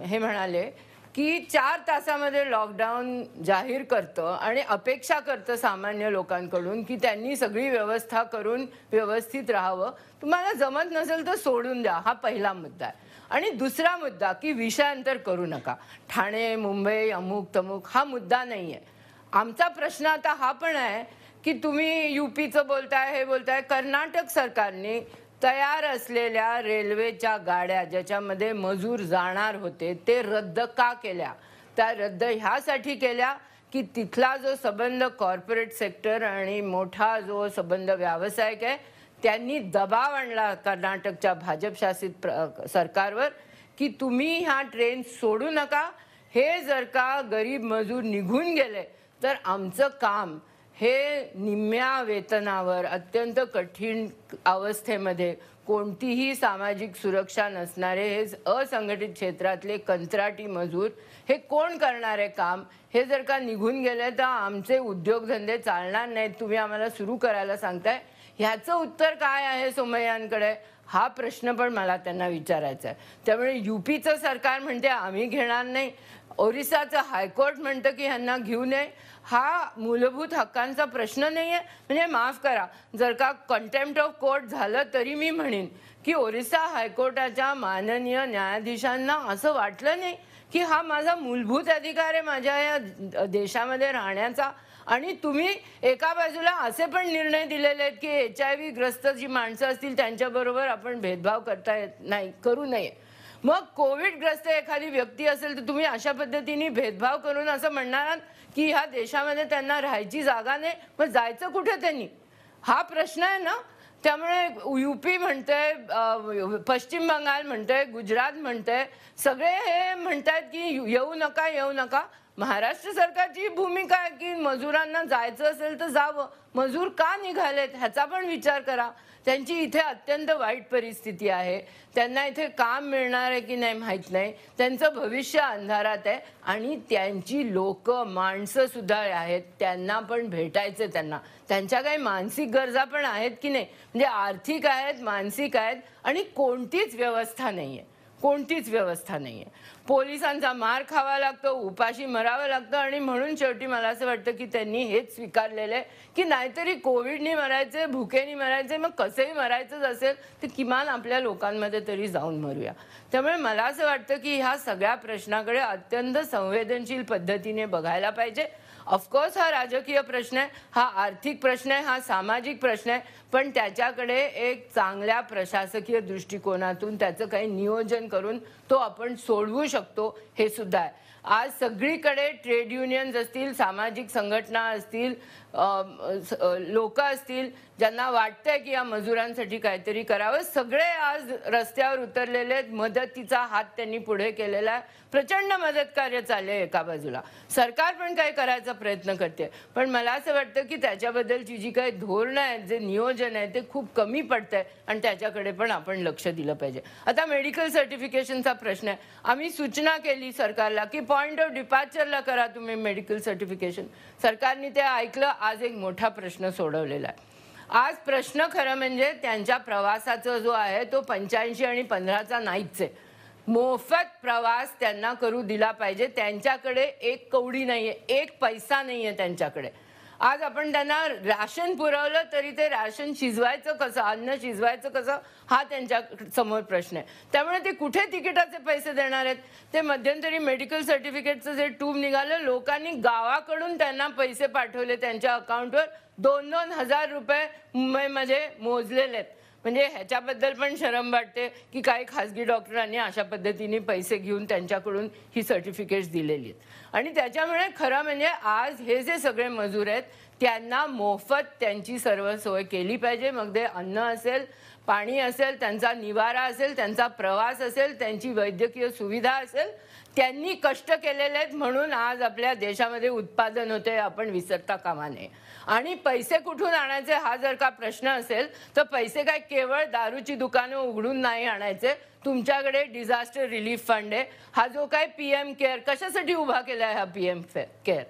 हे म्हणाले की चार तासामध्ये लॉकडाऊन जाहीर करतं आणि अपेक्षा करतं सामान्य लोकांकडून की त्यांनी सगळी व्यवस्था करून व्यवस्थित राहावं तुम्हाला जमत नसेल तर सोडून द्या हा पहिला मुद्दा आहे आणि दुसरा मुद्दा की विषयांतर करू नका ठाणे मुंबई अमुक तमुक हा मुद्दा नाही आहे आमचा प्रश्न आता हा पण आहे की तुम्ही युपीचं बोलताय हे बोलताय कर्नाटक सरकारने तयार असलेल्या रेल्वेच्या गाड्या ज्याच्यामध्ये मजूर जाणार होते ते रद्द का केल्या त्या रद्द ह्यासाठी केल्या की तिथला जो संबंध कॉर्पोरेट सेक्टर आणि मोठा जो संबंध व्यावसायिक आहे त्यांनी दबाव आणला कर्नाटकच्या भाजपशासित सरकारवर की तुम्ही ह्या ट्रेन सोडू नका हे जर का गरीब मजूर निघून गेले तर आमचं काम हे निम्म्या वेतनावर अत्यंत कठीण अवस्थेमध्ये कोणतीही सामाजिक सुरक्षा नसणारे हे असंघटित क्षेत्रातले कंत्राटी मजूर हे कोण करणारे काम हे जर का निघून गेले तर आमचे उद्योगधंदे चालणार नाहीत तुम्ही आम्हाला सुरू करायला सांगताय ह्याचं उत्तर काय आहे सोमय्यांकडे हा प्रश्न पण मला त्यांना विचारायचा आहे त्यामुळे युपीचं सरकार म्हणते आम्ही घेणार नाही ओरिसाचं हायकोर्ट म्हणतं की ह्यांना घेऊ नये हा मूलभूत हक्कांचा प्रश्न नाही आहे म्हणजे माफ करा जर का कंटेम्प्ट ऑफ कोर्ट झालं तरी मी म्हणेन की ओरिसा हायकोर्टाच्या माननीय न्यायाधीशांना असं वाटलं नाही की हा माझा मूलभूत अधिकार आहे माझ्या या देशामध्ये राहण्याचा आणि तुम्ही एका बाजूला असे पण निर्णय दिलेले आहेत की एच आय व्ही ग्रस्त जी माणसं असतील त्यांच्याबरोबर आपण भेदभाव करता येत नाही करू नये मग कोविडग्रस्त एखादी व्यक्ती असेल तर तुम्ही अशा पद्धतीने भेदभाव करून असं म्हणणार की ह्या देशामध्ये त्यांना राहायची जागा नाही मग जायचं कुठे त्यांनी हा प्रश्न आहे ना त्यामुळे युपी म्हणतंय पश्चिम बंगाल म्हणतंय गुजरात म्हणतंय सगळे हे म्हणतात की येऊ नका येऊ नका महाराष्ट्र सरकारची भूमिका आहे की मजुरांना जायचं असेल तर जावं मजूर का निघालेत ह्याचा पण विचार करा त्यांची इथे अत्यंत वाईट परिस्थिती आहे त्यांना इथे काम मिळणार आहे की नाही माहीत नाही त्यांचं भविष्य अंधारात आहे आणि त्यांची लोक माणसं सुद्धा आहेत त्यांना पण भेटायचं त्यांना त्यांच्या काही मानसिक गरजा पण आहेत की नाही म्हणजे आर्थिक आहेत मानसिक आहेत आणि कोणतीच व्यवस्था नाही आहे कोणतीच व्यवस्था नाही आहे पोलिसांचा मार खावा लागतो उपाशी मरावं लागतं आणि म्हणून शेवटी मला असं वाटतं की त्यांनी हेच स्वीकारलेलं आहे की नाहीतरी कोविडनी मरायचे भुकेनी मरायचे मग कसंही मरायचंच असेल तर किमान आपल्या लोकांमध्ये तरी जाऊन मरूया त्यामुळे मला असं वाटतं की ह्या सगळ्या प्रश्नाकडे अत्यंत संवेदनशील पद्धतीने बघायला पाहिजे ऑफकोर्स हा राजकीय प्रश्न आहे हा आर्थिक प्रश्न आहे हा सामाजिक प्रश्न आहे पण त्याच्याकडे एक चांगल्या प्रशासकीय दृष्टिकोनातून त्याचं काही नियोजन करून तो आपण सोडवू शकतो हे सुद्धा आहे आज सगळीकडे ट्रेड युनियन्स असतील सामाजिक संघटना असतील लोक असतील ज्यांना वाटतंय की या मजुरांसाठी काहीतरी करावं सगळे आज रस्त्यावर उतरलेले आहेत मदतीचा हात त्यांनी पुढे केलेला आहे प्रचंड मदत कार्य चालले एका बाजूला सरकार पण काय करायचं करण्याचा प्रयत्न करते पण मला असं वाटतं की त्याच्याबद्दलची जी काही धोरणं आहेत जे नियोजन आहे ते खूप कमी पडतंय आहे आणि त्याच्याकडे पण आपण लक्ष दिलं पाहिजे आता मेडिकल सर्टिफिकेशनचा प्रश्न आहे आम्ही सूचना केली सरकारला की पॉईंट ऑफ डिपार्चरला करा तुम्ही मेडिकल सर्टिफिकेशन सरकारने ते ऐकलं आज एक मोठा प्रश्न सोडवलेला आहे आज प्रश्न खरं म्हणजे त्यांच्या प्रवासाचा जो आहे तो पंच्याऐंशी आणि पंधराचा नाहीच आहे मोफत प्रवास त्यांना करू दिला पाहिजे त्यांच्याकडे एक कवडी नाही आहे एक पैसा नाही आहे त्यांच्याकडे आज आपण त्यांना राशन पुरवलं तरी ते राशन शिजवायचं कसं अन्न शिजवायचं कसं हा त्यांच्या समोर प्रश्न आहे त्यामुळे ते कुठे तिकिटाचे पैसे देणार आहेत ते मध्यंतरी मेडिकल सर्टिफिकेटचं जे टूब निघालं लोकांनी गावाकडून त्यांना पैसे पाठवले त्यांच्या अकाउंटवर दोन दोन हजार रुपये मुंबईमध्ये म्हणजे मोजलेले आहेत म्हणजे ह्याच्याबद्दल पण शरम वाटते की काही खासगी डॉक्टरांनी अशा पद्धतीने पैसे घेऊन त्यांच्याकडून ही सर्टिफिकेट्स दिलेली आहेत आणि त्याच्यामुळे खरं म्हणजे आज हे जे सगळे मजूर आहेत त्यांना मोफत त्यांची सर्व सोय केली पाहिजे मग ते अन्न असेल पाणी असेल त्यांचा निवारा असेल त्यांचा प्रवास असेल त्यांची वैद्यकीय सुविधा असेल त्यांनी कष्ट केलेले आहेत म्हणून आज आपल्या देशामध्ये उत्पादन होते आपण विसरता कामा नये आणि पैसे कुठून आणायचे हा जर का प्रश्न असेल तर पैसे काय केवळ दारूची दुकानं उघडून नाही आणायचे तुमच्याकडे डिझास्टर रिलीफ फंड आहे हा जो काय पी एम केअर कशासाठी उभा केला आहे हा P M care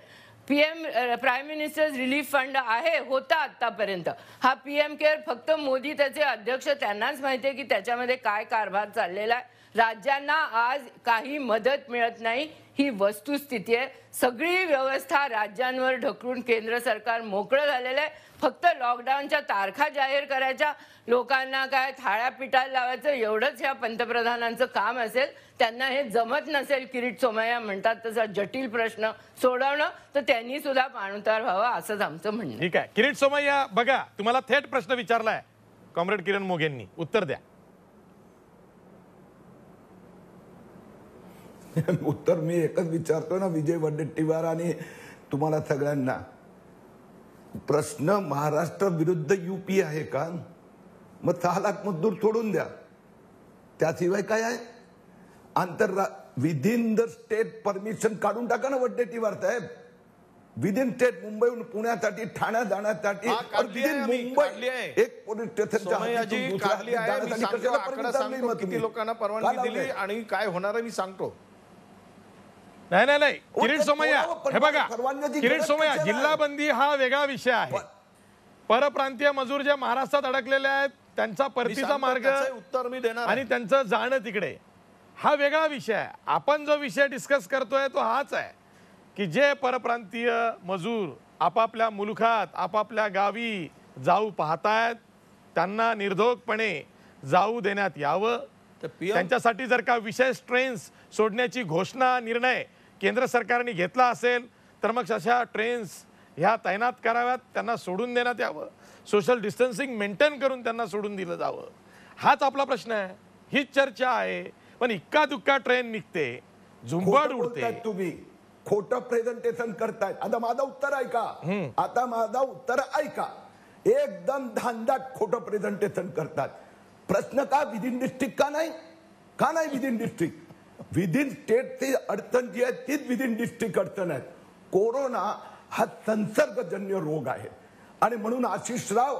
PM prime minister's relief fund आहे होता आतापर्यंत हा पीएम केअर फक्त मोदी त्याचे अध्यक्ष त्यांनाच माहिती आहे की त्याच्यामध्ये काय कारभार चाललेला आहे राज्यांना आज काही मदत मिळत नाही ही वस्तुस्थिती आहे सगळी व्यवस्था राज्यांवर ढकलून केंद्र सरकार मोकळं झालेलं आहे फक्त लॉकडाऊनच्या तारखा जाहीर करायच्या लोकांना काय थाळ्या पिटायला लावायचं एवढंच ह्या पंतप्रधानांचं काम असेल त्यांना हे जमत नसेल किरीट सोमय्या म्हणतात तसा जटिल प्रश्न सोडवणं तर त्यांनी सुद्धा पाणउतार व्हावा असंच आमचं म्हणणं ठीक आहे किरीट सोमय्या बघा तुम्हाला थेट प्रश्न विचारलाय कॉम्रेड किरण मोघेंनी उत्तर द्या उत्तर मी एकच विचारतो ना विजय वडेट्टीवार आणि तुम्हाला सगळ्यांना प्रश्न महाराष्ट्र विरुद्ध युपी आहे का मग सहा लाख मजदूर सोडून द्या त्याशिवाय काय आहे आंतररा विदिन द स्टेट परमिशन काढून टाका ना वड्डेटीवार साहेब विदिन स्टेट मुंबईहून पुण्यासाठी ठाण्यात जाण्यासाठी एक पोलीस स्टेशन किती लोकांना परवानगी दिली आणि काय होणार मी सांगतो नाही नाही नाही किरीट सोमय्या हे बघा किरीट सोमय्या जिल्हा बंदी हा वेगळा विषय आहे परप्रांतीय मजूर ज्या महाराष्ट्रात अडकलेले आहेत त्यांचा परतीचा मार्ग उत्तर मी देणार आणि त्यांचं जाणं तिकडे हा वेगळा विषय आहे आपण जो विषय डिस्कस करतोय तो हाच आहे की जे परप्रांतीय मजूर आपापल्या मुलखात आपापल्या गावी जाऊ पाहतायत त्यांना निर्धोकपणे जाऊ देण्यात यावं त्यांच्यासाठी जर का विशेष ट्रेन्स सोडण्याची घोषणा निर्णय केंद्र सरकारने घेतला असेल तर मग अशा ट्रेन्स ह्या तैनात कराव्यात त्यांना सोडून देण्यात यावं सोशल डिस्टन्सिंग मेंटेन करून त्यांना सोडून दिलं जावं हाच आपला प्रश्न आहे हीच चर्चा आहे पण इक्का दुक्का ट्रेन निघते झुंबड उडते तुम्ही खोटं प्रेझेंटेशन करताय आता माझा उत्तर ऐका आता माझा उत्तर ऐका एकदम धांदात खोटं प्रेझेंटेशन करतात प्रश्न का विदिन डिस्ट्रिक्ट का नाही का नाही विदिन डिस्ट्रिक्ट विदिन स्टेटची अडचण जी आहे तीच विदिन डिस्ट्रिक्ट अडचण आहे कोरोना हा संसर्गजन्य रोग आहे आणि म्हणून आशिष राव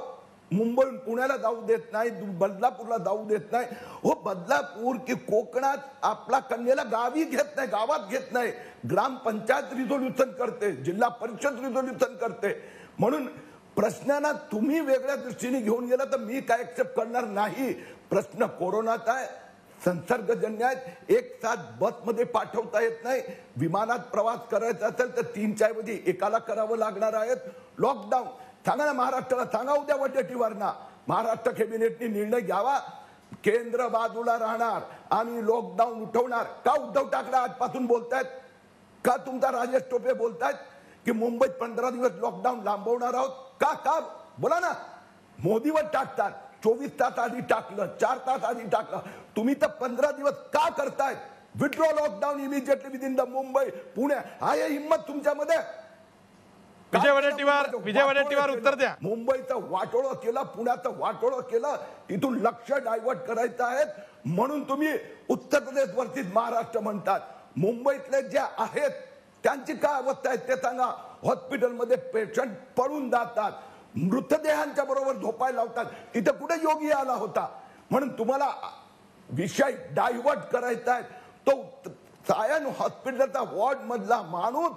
मुंबई पुण्याला जाऊ देत नाही बदलापूरला जाऊ देत नाही हो बदलापूर की कोकणात आपला कन्याला गावी घेत नाही गावात घेत नाही ग्रामपंचायत रिझोल्युशन करते जिल्हा परिषद रिझोल्युशन करते म्हणून प्रश्नांना तुम्ही वेगळ्या दृष्टीने घेऊन गेला तर मी काय एक्सेप्ट करणार नाही प्रश्न कोरोनाचा आहे संसर्गजन्य आहेत एक साथ बसमध्ये पाठवता येत नाही विमानात प्रवास करायचा असेल तर चार मध्ये एकाला करावं लागणार आहेत लॉकडाऊन सांगा ना महाराष्ट्राला सांगा उद्या ना महाराष्ट्र कॅबिनेटने निर्णय घ्यावा केंद्र बाजूला राहणार आणि लॉकडाऊन उठवणार का उद्धव ठाकरे आजपासून बोलतायत का तुमचा राजेश टोपे बोलतायत की मुंबईत पंधरा दिवस लॉकडाऊन लांबवणार आहोत का का बोला ना मोदीवर टाकतात चोवीस तास आधी टाकलं चार तास आधी टाकलं तुम्ही तर पंधरा दिवस का करतायत withdraw lockdown immediately within the Mumbai Pune हा हिंमत तुमच्यामध्ये विजय वडेट्टीवार विजय वडेट्टीवार उत्तर द्या मुंबईचं वाटोळं केलं पुण्याचं वाटोळं केलं तिथून लक्ष डायव्हर्ट करायचं आहे म्हणून तुम्ही उत्तर प्रदेश वरती महाराष्ट्र म्हणतात मुंबईतले जे आहेत त्यांची काय अवस्था आहे ते सांगा हॉस्पिटलमध्ये पेशंट पळून जातात मृतदेहांच्या बरोबर झोपायला लावतात तिथे कुठे योगी आला होता म्हणून तुम्हाला विषय डायव्हर्ट करायचा आहे तो सायन हॉस्पिटलचा वॉर्ड मधला माणूस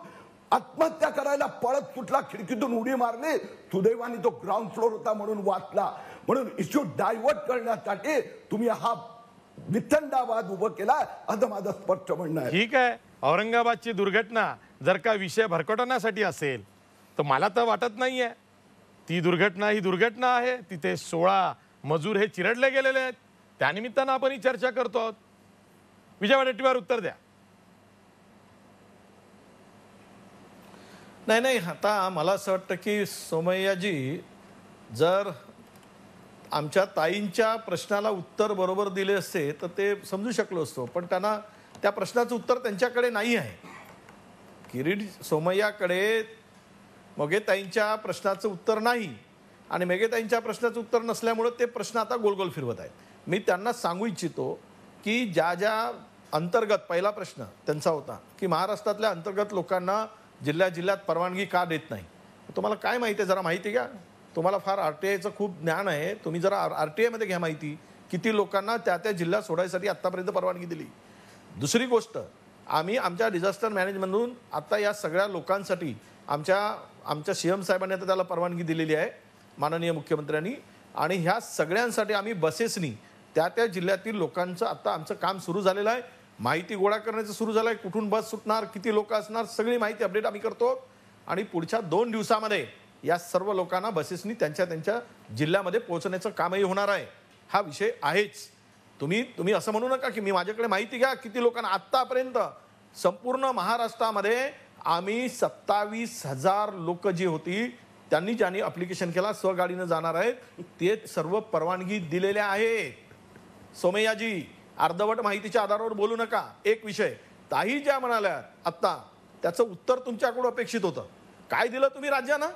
आत्महत्या करायला पळत सुटला खिडकीतून उडी मारली सुदैवानी तो ग्राउंड फ्लोर होता म्हणून वाचला म्हणून इश्यू डायव्हर्ट करण्यासाठी तुम्ही हा विथंडावाद उभं केला असं माझं स्पष्ट म्हणणं आहे ठीक आहे औरंगाबादची दुर्घटना जर का विषय भरकटण्यासाठी असेल तर मला तर वाटत नाहीये ती दुर्घटना ही दुर्घटना आहे तिथे सोळा मजूर हे चिरडले गेलेले आहेत त्यानिमित्तानं आपण ही चर्चा करतो आहोत विजय वडेट्टीवर उत्तर द्या नाही नाही आता मला असं वाटतं की सोमय्याजी जर आमच्या ताईंच्या प्रश्नाला उत्तर बरोबर दिले असते तर ते समजू शकलो असतो पण त्यांना त्या प्रश्नाचं उत्तर त्यांच्याकडे नाही आहे किरीट सोमय्याकडे ताईंच्या प्रश्नाचं उत्तर नाही आणि ताईंच्या प्रश्नाचं उत्तर नसल्यामुळं ते प्रश्न आता गोलगोल फिरवत आहेत मी त्यांना सांगू इच्छितो की ज्या ज्या अंतर्गत पहिला प्रश्न त्यांचा होता की महाराष्ट्रातल्या अंतर्गत लोकांना जिल्ह्या जिल्ह्यात परवानगी का देत नाही तुम्हाला काय माहिती आहे जरा माहिती घ्या तुम्हाला फार आर टी आयचं खूप ज्ञान आहे तुम्ही जरा आर आर टी आयमध्ये घ्या माहिती किती लोकांना त्या त्या जिल्हा सोडायसाठी आत्तापर्यंत परवानगी दिली दुसरी गोष्ट आम्ही आमच्या डिझास्टर मॅनेजमेंटमधून आत्ता या सगळ्या लोकांसाठी आमच्या आमच्या सी एम साहेबांनी आता त्याला परवानगी दिलेली आहे माननीय मुख्यमंत्र्यांनी आणि ह्या सगळ्यांसाठी आम्ही बसेसनी त्या त्या जिल्ह्यातील लोकांचं आत्ता आमचं काम सुरू झालेलं आहे माहिती गोळा करण्याचं सुरू झालं आहे कुठून बस सुटणार किती लोक असणार सगळी माहिती अपडेट आम्ही करतो आणि पुढच्या दोन दिवसामध्ये या सर्व लोकांना बसेसनी त्यांच्या त्यांच्या जिल्ह्यामध्ये पोहोचण्याचं कामही होणार आहे हा विषय आहेच तुम्ही तुम्ही असं म्हणू नका की मी माझ्याकडे माहिती घ्या किती लोकांना आत्तापर्यंत संपूर्ण महाराष्ट्रामध्ये आम्ही सत्तावीस हजार लोक जी होती त्यांनी ज्यांनी अप्लिकेशन केला स्वगाडीनं जाणार आहेत ते सर्व परवानगी दिलेल्या आहेत सोमय्याजी अर्धवट माहितीच्या आधारावर बोलू नका एक विषय ताई ज्या म्हणाल्या आत्ता त्याचं उत्तर तुमच्याकडून अपेक्षित होतं काय दिलं तुम्ही राज्यानं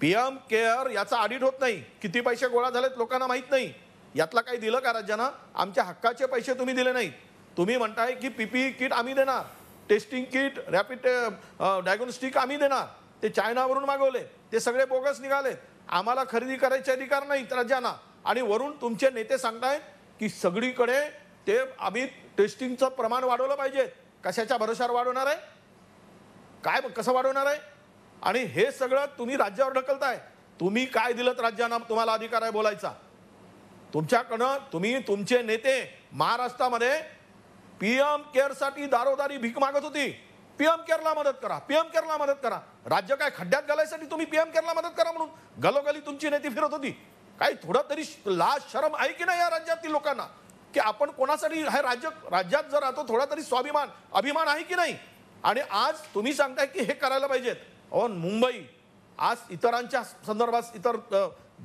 पी एम केअर याचा ऑडिट होत नाही किती पैसे गोळा झालेत लोकांना माहीत नाही यातला काही दिलं का राज्यानं आमच्या हक्काचे पैसे तुम्ही दिले नाही तुम्ही म्हणताय की पीपी किट आम्ही देणार टेस्टिंग किट रॅपिड डायग्नोस्टिक आम्ही देणार ते चायनावरून मागवले ते सगळे बोगस निघाले आम्हाला खरेदी करायचे अधिकार नाहीत राज्यांना आणि वरून तुमचे नेते सांगतायत की सगळीकडे ते आम्ही टेस्टिंगचं प्रमाण वाढवलं पाहिजे कशाच्या भरोशावर वाढवणार आहे काय कसं वाढवणार आहे आणि हे सगळं तुम्ही राज्यावर ढकलताय तुम्ही काय दिलं राज्याना राज्यांना तुम्हाला अधिकार आहे बोलायचा तुमच्याकडं तुम्ही तुमचे नेते महाराष्ट्रामध्ये पीएम केअरसाठी दारोदारी भीक मागत होती पीएम केअरला मदत करा पीएम केअरला मदत करा राज्य काय खड्ड्यात घालायसाठी तुम्ही पीएम केअरला मदत करा म्हणून गलोगली तुमची नेते फिरत होती काही थोडं तरी लाज शरम आहे की नाही या राज्यातील लोकांना की आपण कोणासाठी हे राज्य राज्यात जर राहतो थोडा तरी स्वाभिमान अभिमान आहे की नाही आणि आज तुम्ही सांगताय की हे करायला पाहिजेत अहो मुंबई आज इतरांच्या संदर्भात इतर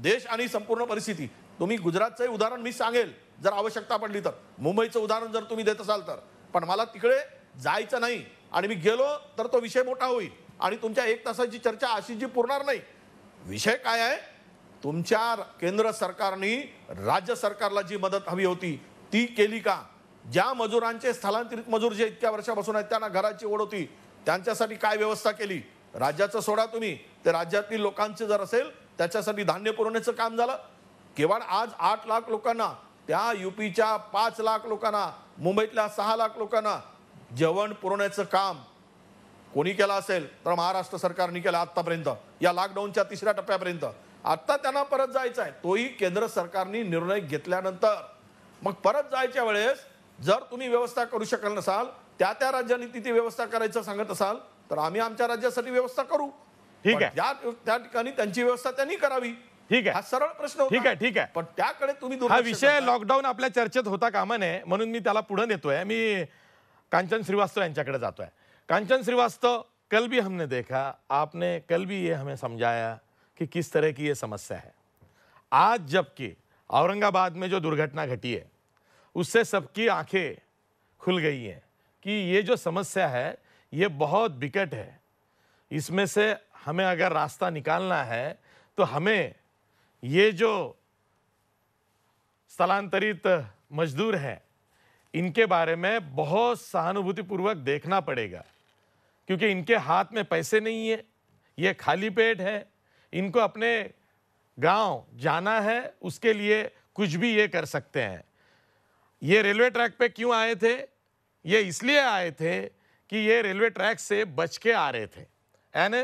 देश आणि संपूर्ण परिस्थिती तुम्ही गुजरातचंही उदाहरण मी सांगेल जर आवश्यकता पडली तर मुंबईचं उदाहरण जर तुम्ही देत असाल तर पण मला तिकडे जायचं नाही आणि मी गेलो तर तो विषय मोठा होईल आणि तुमच्या एक तासाची चर्चा अशी जी पुरणार नाही विषय काय आहे तुमच्या केंद्र सरकारने राज्य सरकारला जी मदत हवी होती ती केली का ज्या मजुरांचे स्थलांतरित मजूर जे इतक्या वर्षापासून आहेत त्यांना घराची ओढ होती त्यांच्यासाठी काय व्यवस्था केली राज्याचं सोडा तुम्ही ते राज्यातील लोकांचं जर असेल त्याच्यासाठी धान्य पुरवण्याचं काम झालं केवळ आज आठ लाख लोकांना त्या युपीच्या पाच लाख लोकांना मुंबईतल्या सहा लाख लोकांना जेवण पुरवण्याचं काम कोणी केलं असेल तर महाराष्ट्र सरकारने केलं आत्तापर्यंत या लॉकडाऊनच्या तिसऱ्या टप्प्यापर्यंत आत्ता त्यांना परत जायचं आहे तोही केंद्र सरकारने निर्णय घेतल्यानंतर मग परत जायच्या वेळेस जर तुम्ही व्यवस्था करू शकल नसाल त्या त्या राज्यांनी तिथे व्यवस्था करायचं सांगत असाल तर आम्ही आमच्या राज्यासाठी व्यवस्था करू ठीक आहे त्या ठिकाणी त्यांची व्यवस्था त्यांनी करावी ठीक आहे हा सरळ प्रश्न ठीक आहे ठीक आहे पण त्याकडे तुम्ही हा विषय लॉकडाऊन आपल्या चर्चेत होता कामा नये म्हणून मी त्याला पुढे नेतोय मी कांचन श्रीवास्तव यांच्याकडे जातोय कांचन श्रीवास्तव कल भी हमने देखा आपने कल भी ये हमें समझाया कि किस तरह की ये समस्या है आज जबकि औरंगाबाद में जो दुर्घटना घटी है उससे सबकी आंखें खुल गई हैं कि ये जो समस्या है ये बहुत विकट है इसमें से हमें अगर रास्ता निकालना है तो हमें ये जो स्थलांतरित मजदूर हैं इनके बारे में बहुत सहानुभूतिपूर्वक देखना पड़ेगा क्योंकि इनके हाथ में पैसे नहीं है ये खाली पेट हैं इनको अपने गांव जाना है उसके लिए कुछ भी ये कर सकते हैं ये रेलवे ट्रैक पे क्यों आए थे ये इसलिए आए थे कि ये रेलवे ट्रैक से बच के आ रहे थे यानी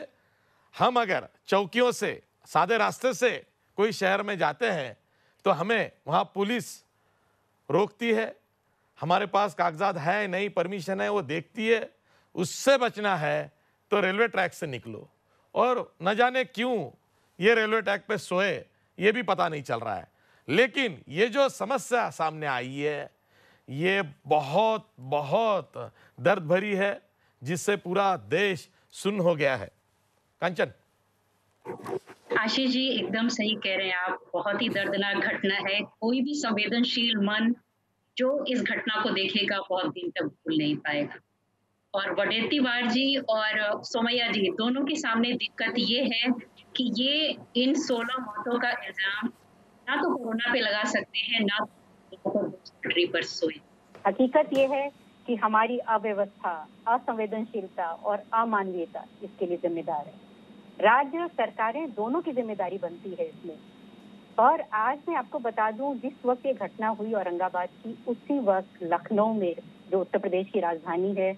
हम अगर चौकियों से सादे रास्ते से कोई शहर में जाते हैं तो हमें वहाँ पुलिस रोकती है हमारे पास कागजात है नहीं परमिशन है वो देखती है उससे बचना है तो रेलवे ट्रैक से निकलो और न जाने क्यों ये रेलवे ट्रैक पे सोए ये भी पता नहीं चल रहा है लेकिन ये जो समस्या सामने आई है ये बहुत बहुत दर्द भरी है जिससे पूरा देश सुन हो गया है कंचन आशीष जी एकदम सही कह रहे हैं आप बहुत ही दर्दनाक घटना है कोई भी संवेदनशील मन जो इस घटना को देखेगा बहुत दिन तक भूल नहीं पाएगा और वडेत्तीवार जी और सोमैया जी दोनों के सामने दिक्कत ये है कि ये इन सोलह मौतों का इल्जाम ना तो कोरोना पे लगा सकते हैं ना तो पर सोए हकीकत ये है कि हमारी अव्यवस्था असंवेदनशीलता और अमानवीयता इसके लिए जिम्मेदार है राज्य और सरकारें दोनों की जिम्मेदारी बनती है इसमें और आज मैं आपको बता दूं जिस वक्त ये घटना हुई औरंगाबाद की उसी वक्त लखनऊ में जो उत्तर प्रदेश की राजधानी है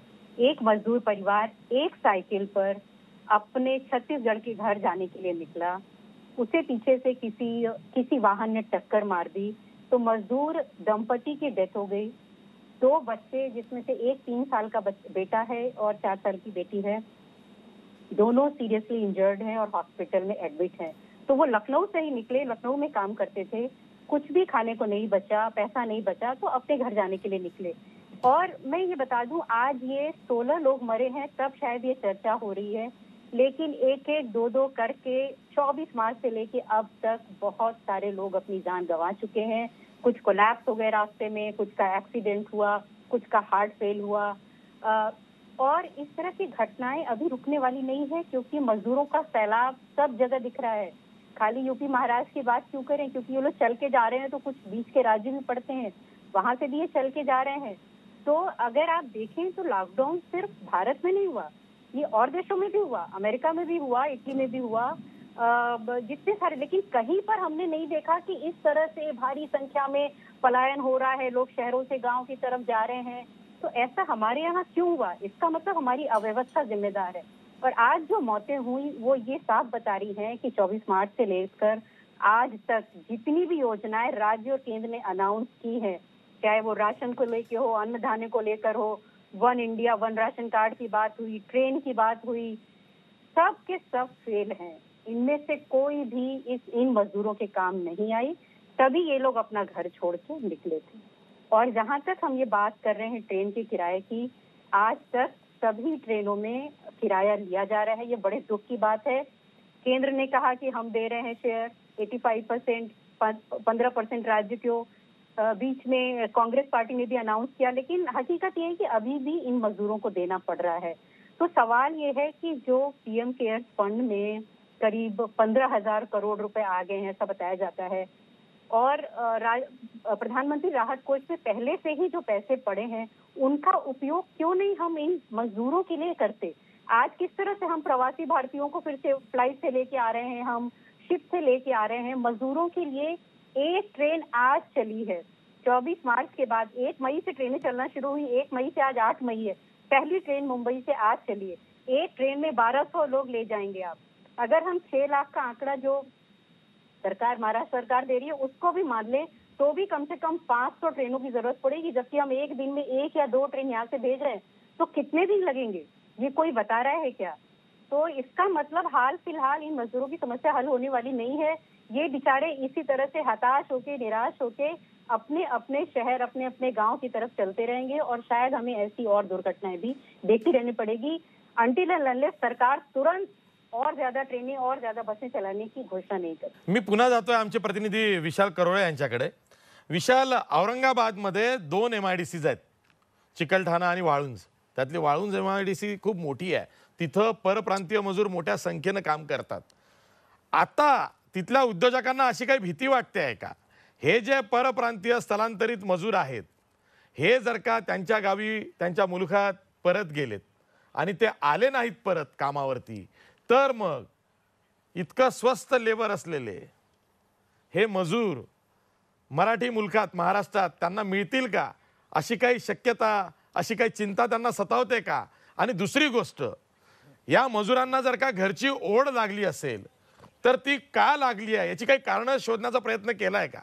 एक मजदूर परिवार एक साइकिल पर अपने छत्तीसगढ़ के घर जाने के लिए निकला उसे पीछे से किसी किसी वाहन ने टक्कर मार दी तो मजदूर दंपति की डेथ हो गई दो बच्चे जिसमें से एक तीन साल का बेटा है और चार साल की बेटी है दोनों सीरियसली इंजर्ड हैं और हॉस्पिटल में एडमिट हैं तो वो लखनऊ से ही निकले लखनऊ में काम करते थे कुछ भी खाने को नहीं बचा पैसा नहीं बचा तो अपने घर जाने के लिए निकले और मैं ये बता दूं आज ये सोलह लोग मरे हैं तब शायद ये चर्चा हो रही है लेकिन एक एक दो दो करके 24 मार्च से लेके अब तक बहुत सारे लोग अपनी जान गंवा चुके हैं कुछ कोलैप्स हो गए रास्ते में कुछ का एक्सीडेंट हुआ कुछ का हार्ट फेल हुआ आ, और इस तरह की घटनाएं अभी रुकने वाली नहीं है क्योंकि मजदूरों का सैलाब सब जगह दिख रहा है खाली यूपी महाराष्ट्र की बात क्यों करें क्योंकि ये लोग चल के जा रहे हैं तो कुछ बीच के राज्य भी पड़ते हैं वहां से भी ये चल के जा रहे हैं तो अगर आप देखें तो लॉकडाउन सिर्फ भारत में नहीं हुआ ये और देशों में भी हुआ अमेरिका में भी हुआ इटली में भी हुआ जितने सारे लेकिन कहीं पर हमने नहीं देखा कि इस तरह से भारी संख्या में पलायन हो रहा है लोग शहरों से गांव की तरफ जा रहे हैं तो ऐसा हमारे यहाँ क्यों हुआ इसका मतलब हमारी अव्यवस्था जिम्मेदार है और आज जो मौतें हुई वो ये साफ बता रही है कि 24 मार्च से लेकर आज तक जितनी भी योजनाएं राज्य और केंद्र ने अनाउंस की है चाहे वो राशन को लेके हो अन्न धाने को लेकर हो one India one ration card की बात हुई ट्रेन की बात हुई सब के सब फेल है इनमें से कोई भी इस इन मजदूरों के काम नहीं आई तभी ये लोग अपना घर छोड़ के निकले थे और जहां तक हम ये बात कर रहे हैं ट्रेन के किराए की आज तक सभी ट्रेनों में किराया लिया जा रहा है ये बड़े दुख की बात है केंद्र ने कहा कि हम दे रहे हैं शेयर 85 परसेंट पंद्रह परसेंट राज्य को बीच में कांग्रेस पार्टी ने भी अनाउंस किया लेकिन हकीकत ये है कि अभी भी इन मजदूरों को देना पड़ रहा है तो सवाल ये है कि जो पीएम केयर्स फंड में करीब पंद्रह हजार करोड़ रुपए आ गए हैं ऐसा बताया जाता है और प्रधानमंत्री राहत कोष में पहले से ही जो पैसे पड़े हैं उनका उपयोग क्यों नहीं हम इन मजदूरों के लिए करते आज किस तरह से हम प्रवासी भारतीयों को फिर से फ्लाइट से लेके आ रहे हैं हम शिप से लेके आ रहे हैं मजदूरों के लिए एक ट्रेन आज चली है 24 मार्च के बाद एक मई से ट्रेनें चलना शुरू हुई एक मई से आज आठ मई है पहली ट्रेन मुंबई से आज चली है एक ट्रेन में 1200 लोग ले जाएंगे आप अगर हम छह लाख का आंकड़ा जो सरकार महाराष्ट्र सरकार दे रही है उसको भी मान लें तो भी कम से कम 500 ट्रेनों की जरूरत पड़ेगी जबकि हम एक दिन में एक या दो ट्रेन यहाँ से भेज रहे हैं तो कितने दिन लगेंगे ये कोई बता रहा है क्या तो इसका मतलब हाल फिलहाल इन मजदूरों की समस्या हल होने वाली नहीं है ये बेचारे इसी तरह से हताश होके निराश होके अपने अपने शहर अपने अपने गांव की तरफ चलते रहेंगे और शायद हमें ऐसी और दुर्घटनाएं भी देखती रहनी पड़ेगी अंटिल अनलेस सरकार तुरंत और ज्यादा ट्रेने और ज्यादा बसें चलाने की घोषणा नहीं कर मी पुन्हा जातोय आमचे प्रतिनिधी विशाल करोळे यांच्याकडे विशाल औरंगाबाद मध्ये दोन एम आय डी सीज आहेत चिकलठाणा आणि वाळुंज त्यातली Waluj M I D C खूप मोठी आहे तिथं परप्रांतीय मजूर मोठ्या संख्येनं काम करतात आता तिथल्या उद्योजकांना अशी काही भीती वाटते आहे का हे जे परप्रांतीय स्थलांतरित मजूर आहेत हे जर का त्यांच्या गावी त्यांच्या मुलखात परत गेलेत आणि ते आले नाहीत परत कामावरती तर मग इतकं स्वस्त लेबर असलेले हे मजूर मराठी मुलखात महाराष्ट्रात त्यांना मिळतील का अशी काही शक्यता अशी काही चिंता त्यांना सतावते का आणि दुसरी गोष्ट या मजुरांना जर का घरची ओढ लागली असेल तर ती का लागली आहे याची काही कारणं शोधण्याचा प्रयत्न केला आहे का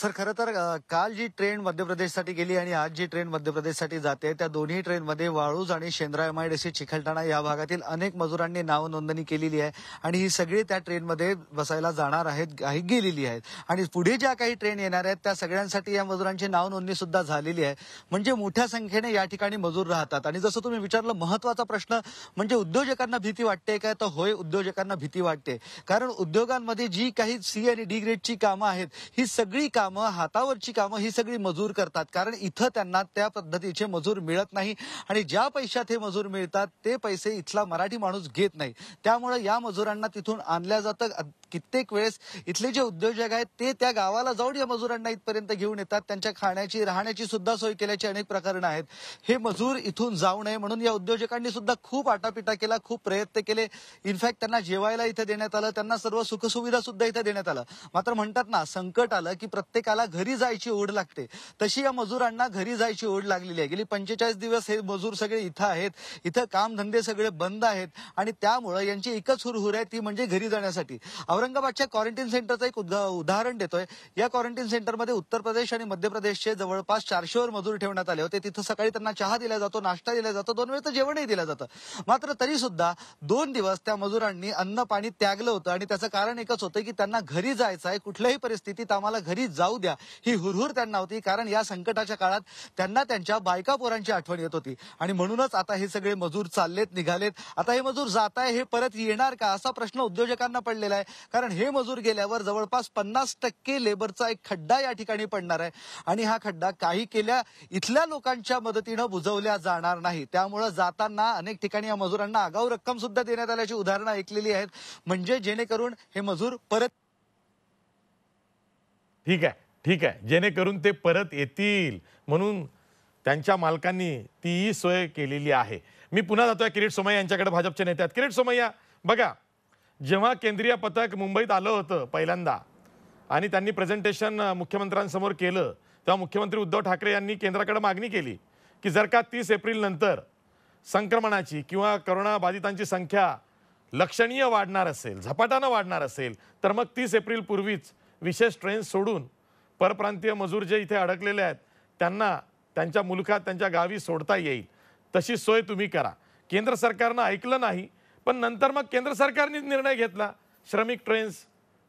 सर खरं तर काल जी ट्रेन मध्य प्रदेशसाठी गेली आणि आज जी ट्रेन मध्य प्रदेशसाठी जाते त्या दोन्ही ट्रेनमध्ये वाळूज आणि शेंद्रायमाईड अशी चिखलठाणा या भागातील अनेक मजुरांनी नाव नोंदणी केलेली आहे आणि ही सगळी त्या ट्रेनमध्ये बसायला जाणार आहेत काही गेलेली आहेत आणि पुढे ज्या काही ट्रेन येणार आहेत त्या सगळ्यांसाठी या मजुरांची नाव नोंदणी सुद्धा झालेली आहे म्हणजे मोठ्या संख्येने या ठिकाणी मजूर राहतात आणि जसं तुम्ही विचारलं महत्वाचा प्रश्न म्हणजे उद्योजकांना भीती वाटते काय तर होय उद्योजकांना भीती वाटते कारण उद्योगांमध्ये जी काही सी आणि डी ग्रेडची कामं आहेत ही सगळी कामं कामं हातावरची कामं ही सगळी मजूर करतात कारण इथं त्यांना त्या पद्धतीचे मजूर मिळत नाही आणि ज्या पैशात हे मजूर मिळतात ते पैसे इथला मराठी माणूस घेत नाही त्यामुळे या मजुरांना तिथून आणल्या जातं कित्येक वेळेस इथले जे उद्योजक आहेत ते त्या गावाला जाऊन या मजुरांना इथपर्यंत घेऊन येतात त्यांच्या खाण्याची राहण्याची सुद्धा सोय केल्याची अनेक प्रकरणं आहेत हे मजूर इथून जाऊ नये म्हणून या उद्योजकांनी सुद्धा खूप आटापिटा केला खूप प्रयत्न केले इनफॅक्ट त्यांना जेवायला इथं देण्यात आलं त्यांना सर्व सुखसुविधा सुद्धा इथं देण्यात आलं मात्र म्हणतात ना संकट आलं की प्रत्येक प्रत्येकाला घरी जायची ओढ लागते तशी या मजुरांना घरी जायची ओढ लागलेली आहे गेली पंचेचाळीस दिवस हे मजूर सगळे इथं आहेत इथं कामधंदे सगळे बंद आहेत आणि त्यामुळे यांची एकच हुरहुर आहे ती म्हणजे घरी जाण्यासाठी औरंगाबादच्या क्वारंटीन सेंटरचं एक उदाहरण देतोय या क्वारंटीन सेंटरमध्ये उत्तर प्रदेश आणि मध्य प्रदेशचे जवळपास चारशेवर मजूर ठेवण्यात आले होते तिथं सकाळी त्यांना चहा दिला जातो नाश्ता दिला जातो दोन वेळ जेवणही दिलं जातं मात्र तरी सुद्धा दोन दिवस त्या मजुरांनी अन्न पाणी त्यागलं होतं आणि त्याचं कारण एकच होतं की त्यांना घरी जायचं आहे कुठल्याही परिस्थितीत आम्हाला घरी जा जाऊ द्या ही हुरहुर त्यांना होती कारण या संकटाच्या काळात त्यांना त्यांच्या बायका पोरांची आठवण येत होती आणि म्हणूनच आता हे सगळे मजूर चाललेत निघालेत आता हे मजूर जात आहे हे परत येणार का असा प्रश्न उद्योजकांना पडलेला आहे कारण हे मजूर गेल्यावर जवळपास पन्नास टक्के लेबरचा एक खड्डा या ठिकाणी पडणार आहे आणि हा खड्डा काही केल्या इथल्या लोकांच्या मदतीनं बुजवल्या जाणार नाही त्यामुळे जाताना अनेक ठिकाणी या मजुरांना आगाऊ रक्कम सुद्धा देण्यात आल्याची उदाहरणं ऐकलेली आहेत म्हणजे जेणेकरून हे मजूर परत ठीक आहे ठीक आहे जेणेकरून ते परत येतील म्हणून त्यांच्या मालकांनी तीही सोय केलेली आहे मी पुन्हा जातोय किरीट सोमय्या यांच्याकडे भाजपचे नेते आहेत किरीट सोमय्या बघा जेव्हा केंद्रीय पथक मुंबईत आलं होतं पहिल्यांदा आणि त्यांनी प्रेझेंटेशन मुख्यमंत्र्यांसमोर केलं तेव्हा मुख्यमंत्री उद्धव ठाकरे यांनी केंद्राकडे मागणी केली की जर का तीस एप्रिलनंतर संक्रमणाची किंवा करोनाबाधितांची संख्या लक्षणीय वाढणार असेल झपाट्यानं वाढणार असेल तर मग तीस एप्रिलपूर्वीच विशेष ट्रेन सोडून परप्रांतीय मजूर जे इथे अडकलेले आहेत त्यांना त्यांच्या मुलखात त्यांच्या गावी सोडता येईल तशी सोय तुम्ही करा केंद्र सरकारनं ऐकलं नाही पण नंतर मग केंद्र सरकारने निर्णय घेतला श्रमिक ट्रेन्स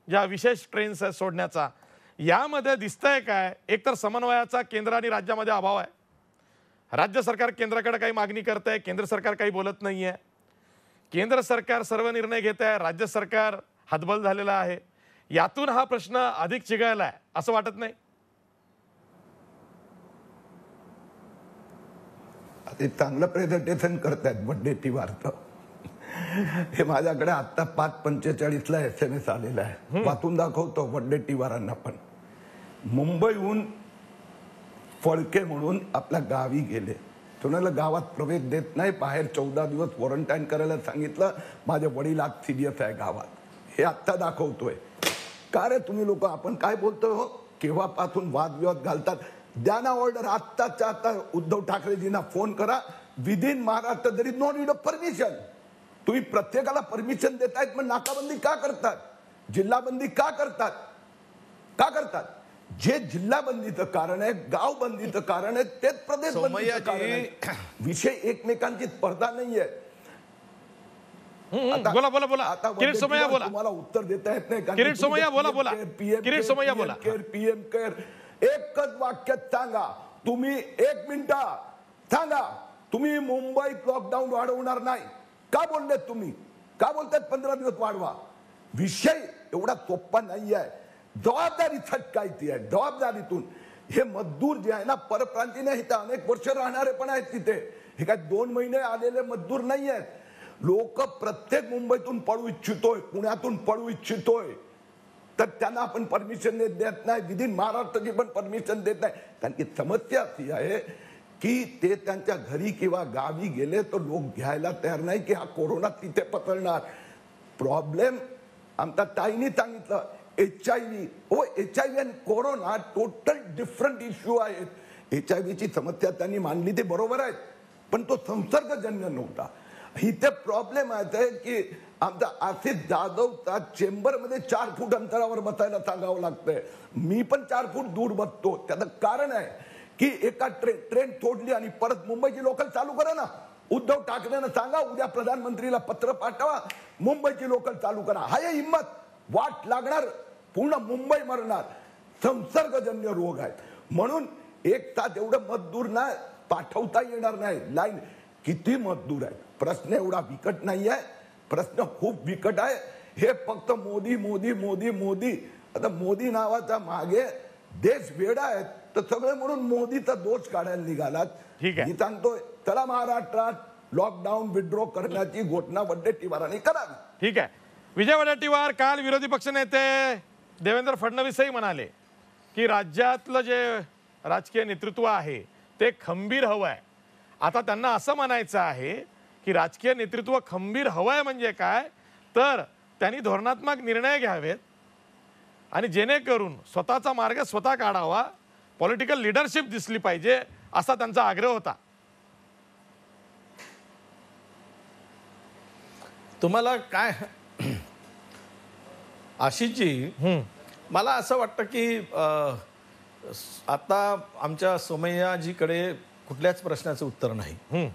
ज्या विशेष ट्रेन्स आहेत सोडण्याचा यामध्ये दिसतंय काय एकतर समन्वयाचा केंद्र आणि राज्यामध्ये अभाव आहे राज्य सरकार केंद्राकडे काही मागणी करत आहे केंद्र सरकार काही बोलत नाही आहे केंद्र सरकार सर्व निर्णय घेत आहे राज्य सरकार हातबल झालेलं आहे यातून हा प्रश्न अधिक चिघळला आहे असं वाटत नाही ते चांगलं प्रेझेंटेशन करतायत बंडेटीवारचं हे माझ्याकडे आता पाच पंचेचाळीसला एस एम एस आलेला आहे वाचून दाखवतो वारांना पण मुंबईहून फळके म्हणून आपल्या गावी गेले तुम्हाला गावात प्रवेश देत नाही बाहेर चौदा दिवस क्वारंटाईन करायला सांगितलं माझे वडील आज सिरियस आहे गावात हे आत्ता दाखवतोय का रे तुम्ही लोक आपण काय बोलतोय हो केव्हापासून वादविवाद घालतात द्या ना ऑर्डर आत्ताच्या आता उद्धव ठाकरेजींना फोन करा within Maharashtra there is not id permission तुम्ही प्रत्येकाला परमिशन देतायत मग नाकाबंदी का करतात जिल्हाबंदी का करतात का करतात जे जिल्हा जिल्हाबंदीचं कारण आहे गावबंदीचं कारण आहे तेच प्रदेश विषय एकमेकांची स्पर्धा नाहीये बोला बोला बोला किरीट सोमय्या बोला तुम्हाला उत्तर देता येत नाही किरीट सोमय्या बोला बोला किरीट सोमय्या बोला पीएम केअर एकच वाक्य सांगा तुम्ही एक मिनिट सांगा तुम्ही मुंबईत लॉकडाऊन वाढवणार नाही का बोलले तुम्ही का बोलतात पंधरा दिवस वाढवा विषय एवढा सोप्पा नाही आहे जबाबदारी काय ती आहे जबाबदारीतून हे मजदूर जे आहे ना परप्रांतीने अनेक वर्ष राहणारे पण आहेत तिथे हे काय दोन महिने आलेले मजदूर नाही आहेत लोक प्रत्येक मुंबईतून पळू इच्छितोय पुण्यातून पळू इच्छितोय तर त्यांना आपण परमिशन देत नाही विदिन महाराष्ट्राची पण परमिशन देत नाही कारण की समस्या अशी आहे की ते त्यांच्या घरी किंवा गावी गेले तर लोक घ्यायला तयार नाही की हा कोरोना तिथे पसरणार प्रॉब्लेम आमचा ताईनी सांगितलं H I V O H I V आणि कोरोना टोटल डिफरंट इश्यू आहेत एच आय व्हीची समस्या त्यांनी मांडली ते बरोबर आहेत पण तो संसर्गजन्य नव्हता इथे प्रॉब्लेम आहे की आमचा आसिफ जाधवचा चेंबरमध्ये चार फूट अंतरावर बसायला सांगावं लागतंय मी पण चार फूट दूर बसतो त्याचं कारण आहे की एका ट्रेन ट्रेन तोडली आणि परत मुंबईची लोकल चालू करा ना उद्धव ठाकरेनं सांगा उद्या प्रधानमंत्रीला पत्र पाठवा मुंबईची लोकल चालू करा हाय हिंमत वाट लागणार पूर्ण मुंबई मरणार संसर्गजन्य रोग आहेत म्हणून एक तास एवढं मजदूर ना पाठवता येणार नाही लाईन किती मजदूर आहेत प्रश्न एवढा बिकट नाही आहे प्रश्न खूप बिकट आहे हे फक्त मोदी मोदी मोदी मोदी आता मोदी नावाचा मागे देश वेडा आहेत तर सगळे म्हणून मोदीचा दोष काढायला निघालात ठीक आहे सांगतोय चला महाराष्ट्रात लॉकडाऊन विथड्रॉ करण्याची घोषणा वडेट्टीवारांनी करावी ठीक आहे विजय वडेट्टीवार काल विरोधी पक्षनेते देवेंद्र फडणवीसही म्हणाले की राज्यातलं जे राजकीय नेतृत्व आहे ते खंबीर हवं आहे आता त्यांना असं म्हणायचं आहे की राजकीय नेतृत्व खंबीर हवंय म्हणजे काय तर त्यांनी धोरणात्मक निर्णय घ्यावेत आणि जेणेकरून स्वतःचा मार्ग स्वतः काढावा पॉलिटिकल लिडरशिप दिसली पाहिजे असा त्यांचा आग्रह होता तुम्हाला काय आशिषजी मला असं वाटतं की आता आमच्या सोमय्याजीकडे कुठल्याच प्रश्नाचं उत्तर नाही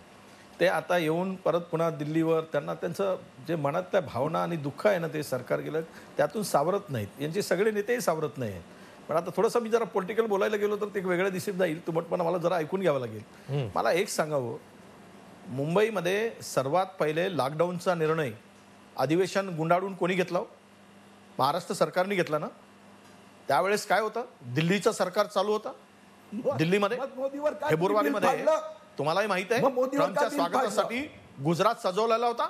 ते आता येऊन परत पुन्हा दिल्लीवर त्यांना त्यांचं जे मनातल्या भावना आणि दुःख आहे ना ते सरकार गेलं त्यातून सावरत नाहीत यांचे सगळे नेतेही सावरत नाही आहेत पण आता थोडंसं मी जरा पॉलिटिकल बोलायला गेलो तर ते वेगळ्या दिशेत जाईल पण मला जरा ऐकून घ्यावं लागेल मला एक सांगावं मुंबईमध्ये सर्वात पहिले लॉकडाऊनचा निर्णय अधिवेशन गुंडाळून कोणी घेतला हो? महाराष्ट्र सरकारने घेतला ना त्यावेळेस काय होतं दिल्लीचं सरकार चालू होता दिल्लीमध्ये फेब्रुवारीमध्ये तुम्हालाही माहित आहे ट्रम्पच्या स्वागतासाठी गुजरात सजवलेला होता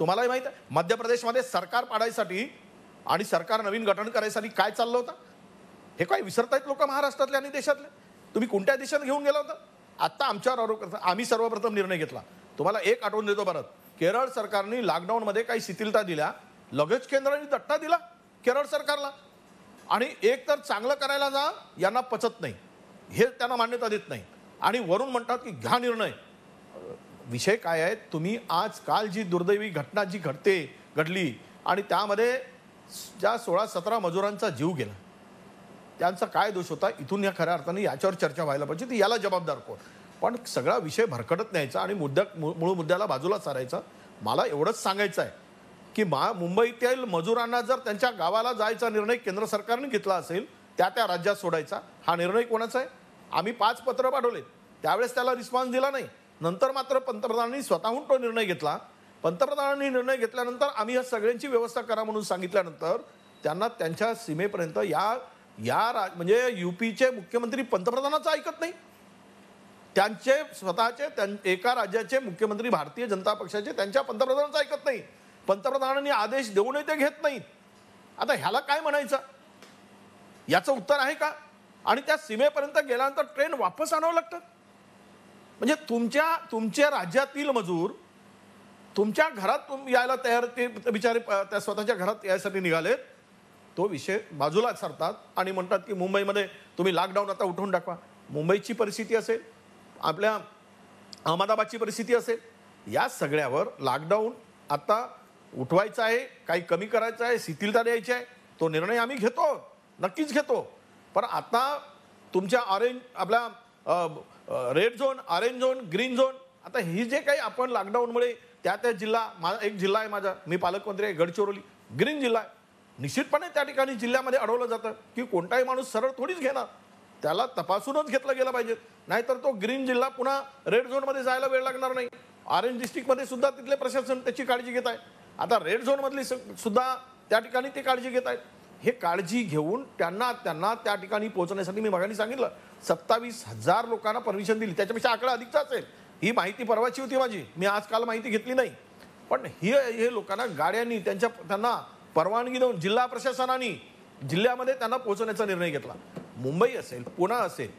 तुम्हालाही माहित आहे मध्य प्रदेशमध्ये सरकार पाडायसाठी आणि सरकार नवीन गठन करायसाठी काय चाललं होतं हे काय विसरतायत लोक महाराष्ट्रातले आणि देशातले तुम्ही कोणत्या देशात घेऊन गेला होता आत्ता आमच्यावर आरोप आम्ही सर्वप्रथम निर्णय घेतला तुम्हाला एक आठवून देतो परत केरळ सरकारने लॉकडाऊनमध्ये काही शिथिलता दिल्या लगेच केंद्राने दट्टा दिला केरळ सरकारला आणि एक तर चांगलं करायला जा यांना पचत नाही हे त्यांना मान्यता देत नाही आणि वरून म्हणतात की घ्या निर्णय विषय काय आहे तुम्ही आज काल जी दुर्दैवी घटना जी घडते घडली आणि त्यामध्ये ज्या सोळा सतरा मजुरांचा जीव गेला त्यांचा काय दोष होता इथून या खऱ्या अर्थाने याच्यावर चर्चा व्हायला पाहिजे ती याला जबाबदार कोण पण सगळा विषय भरकटत न्यायचा आणि मुद्द्या मूळ मुद्द्याला बाजूला सारायचा मला एवढंच सांगायचं आहे की मा मुंबईतील मजुरांना जर त्यांच्या गावाला जायचा निर्णय केंद्र सरकारने घेतला असेल त्या त्या राज्यात सोडायचा हा निर्णय कोणाचा आहे आम्ही पाच पत्र पाठवले त्यावेळेस त्याला रिस्पॉन्स दिला नाही नंतर मात्र पंतप्रधानांनी स्वतःहून तो निर्णय घेतला पंतप्रधानांनी निर्णय घेतल्यानंतर आम्ही ह्या सगळ्यांची व्यवस्था करा म्हणून सांगितल्यानंतर त्यांना त्यांच्या सीमेपर्यंत या या रा म्हणजे युपीचे मुख्यमंत्री पंतप्रधानाचं ऐकत नाही त्यांचे स्वतःचे त्यां एका राज्याचे मुख्यमंत्री भारतीय जनता पक्षाचे त्यांच्या पंतप्रधानांचं ऐकत नाही पंतप्रधानांनी आदेश देऊनही ते घेत नाहीत आता ह्याला काय म्हणायचं याचं उत्तर आहे का आणि त्या सीमेपर्यंत गेल्यानंतर ट्रेन वापस आणावं लागतं म्हणजे तुमच्या तुमच्या राज्यातील मजूर तुमच्या घरात तुम यायला तयार ते बिचारे त्या स्वतःच्या घरात यायसाठी निघालेत तो विषय बाजूला सरतात आणि म्हणतात की मुंबईमध्ये तुम्ही लॉकडाऊन आता उठवून टाकवा मुंबईची परिस्थिती असेल आपल्या अहमदाबादची परिस्थिती असेल या सगळ्यावर लॉकडाऊन आता उठवायचा आहे काही कमी करायचं आहे शिथिलता द्यायची आहे तो निर्णय आम्ही घेतो नक्कीच घेतो पण आता तुमच्या ऑरेंज आपल्या red zone orange zone green zone आता ही जे काही आपण लॉकडाऊनमुळे त्या त्या जिल्हा माझा एक जिल्हा आहे माझा मी पालकमंत्री आहे गडचिरोली ग्रीन जिल्हा आहे निश्चितपणे त्या ठिकाणी जिल्ह्यामध्ये अडवलं जातं की कोणताही माणूस सरळ थोडीच घेणार त्याला तपासूनच घेतलं गेलं पाहिजे नाहीतर तो ग्रीन जिल्हा पुन्हा रेड झोनमध्ये जायला वेळ लागणार नाही ऑरेंज डिस्ट्रिक्टमध्ये सुद्धा तिथले प्रशासन त्याची काळजी घेत आहे आता रेड झोनमधली सुद्धा त्या ठिकाणी ते काळजी घेत आहेत हे काळजी घेऊन त्यांना त्यांना त्या ठिकाणी पोहोचण्यासाठी मी मगाने सांगितलं सत्तावीस हजार लोकांना परमिशन दिली त्याच्यापेक्षा आकडा अधिकचा असेल ही माहिती परवाची होती माझी मी आज काल माहिती घेतली नाही पण हे हे लोकांना गाड्यांनी त्यांच्या त्यांना परवानगी देऊन जिल्हा प्रशासनाने जिल्ह्यामध्ये त्यांना पोहोचवण्याचा निर्णय घेतला मुंबई असेल पुणे असेल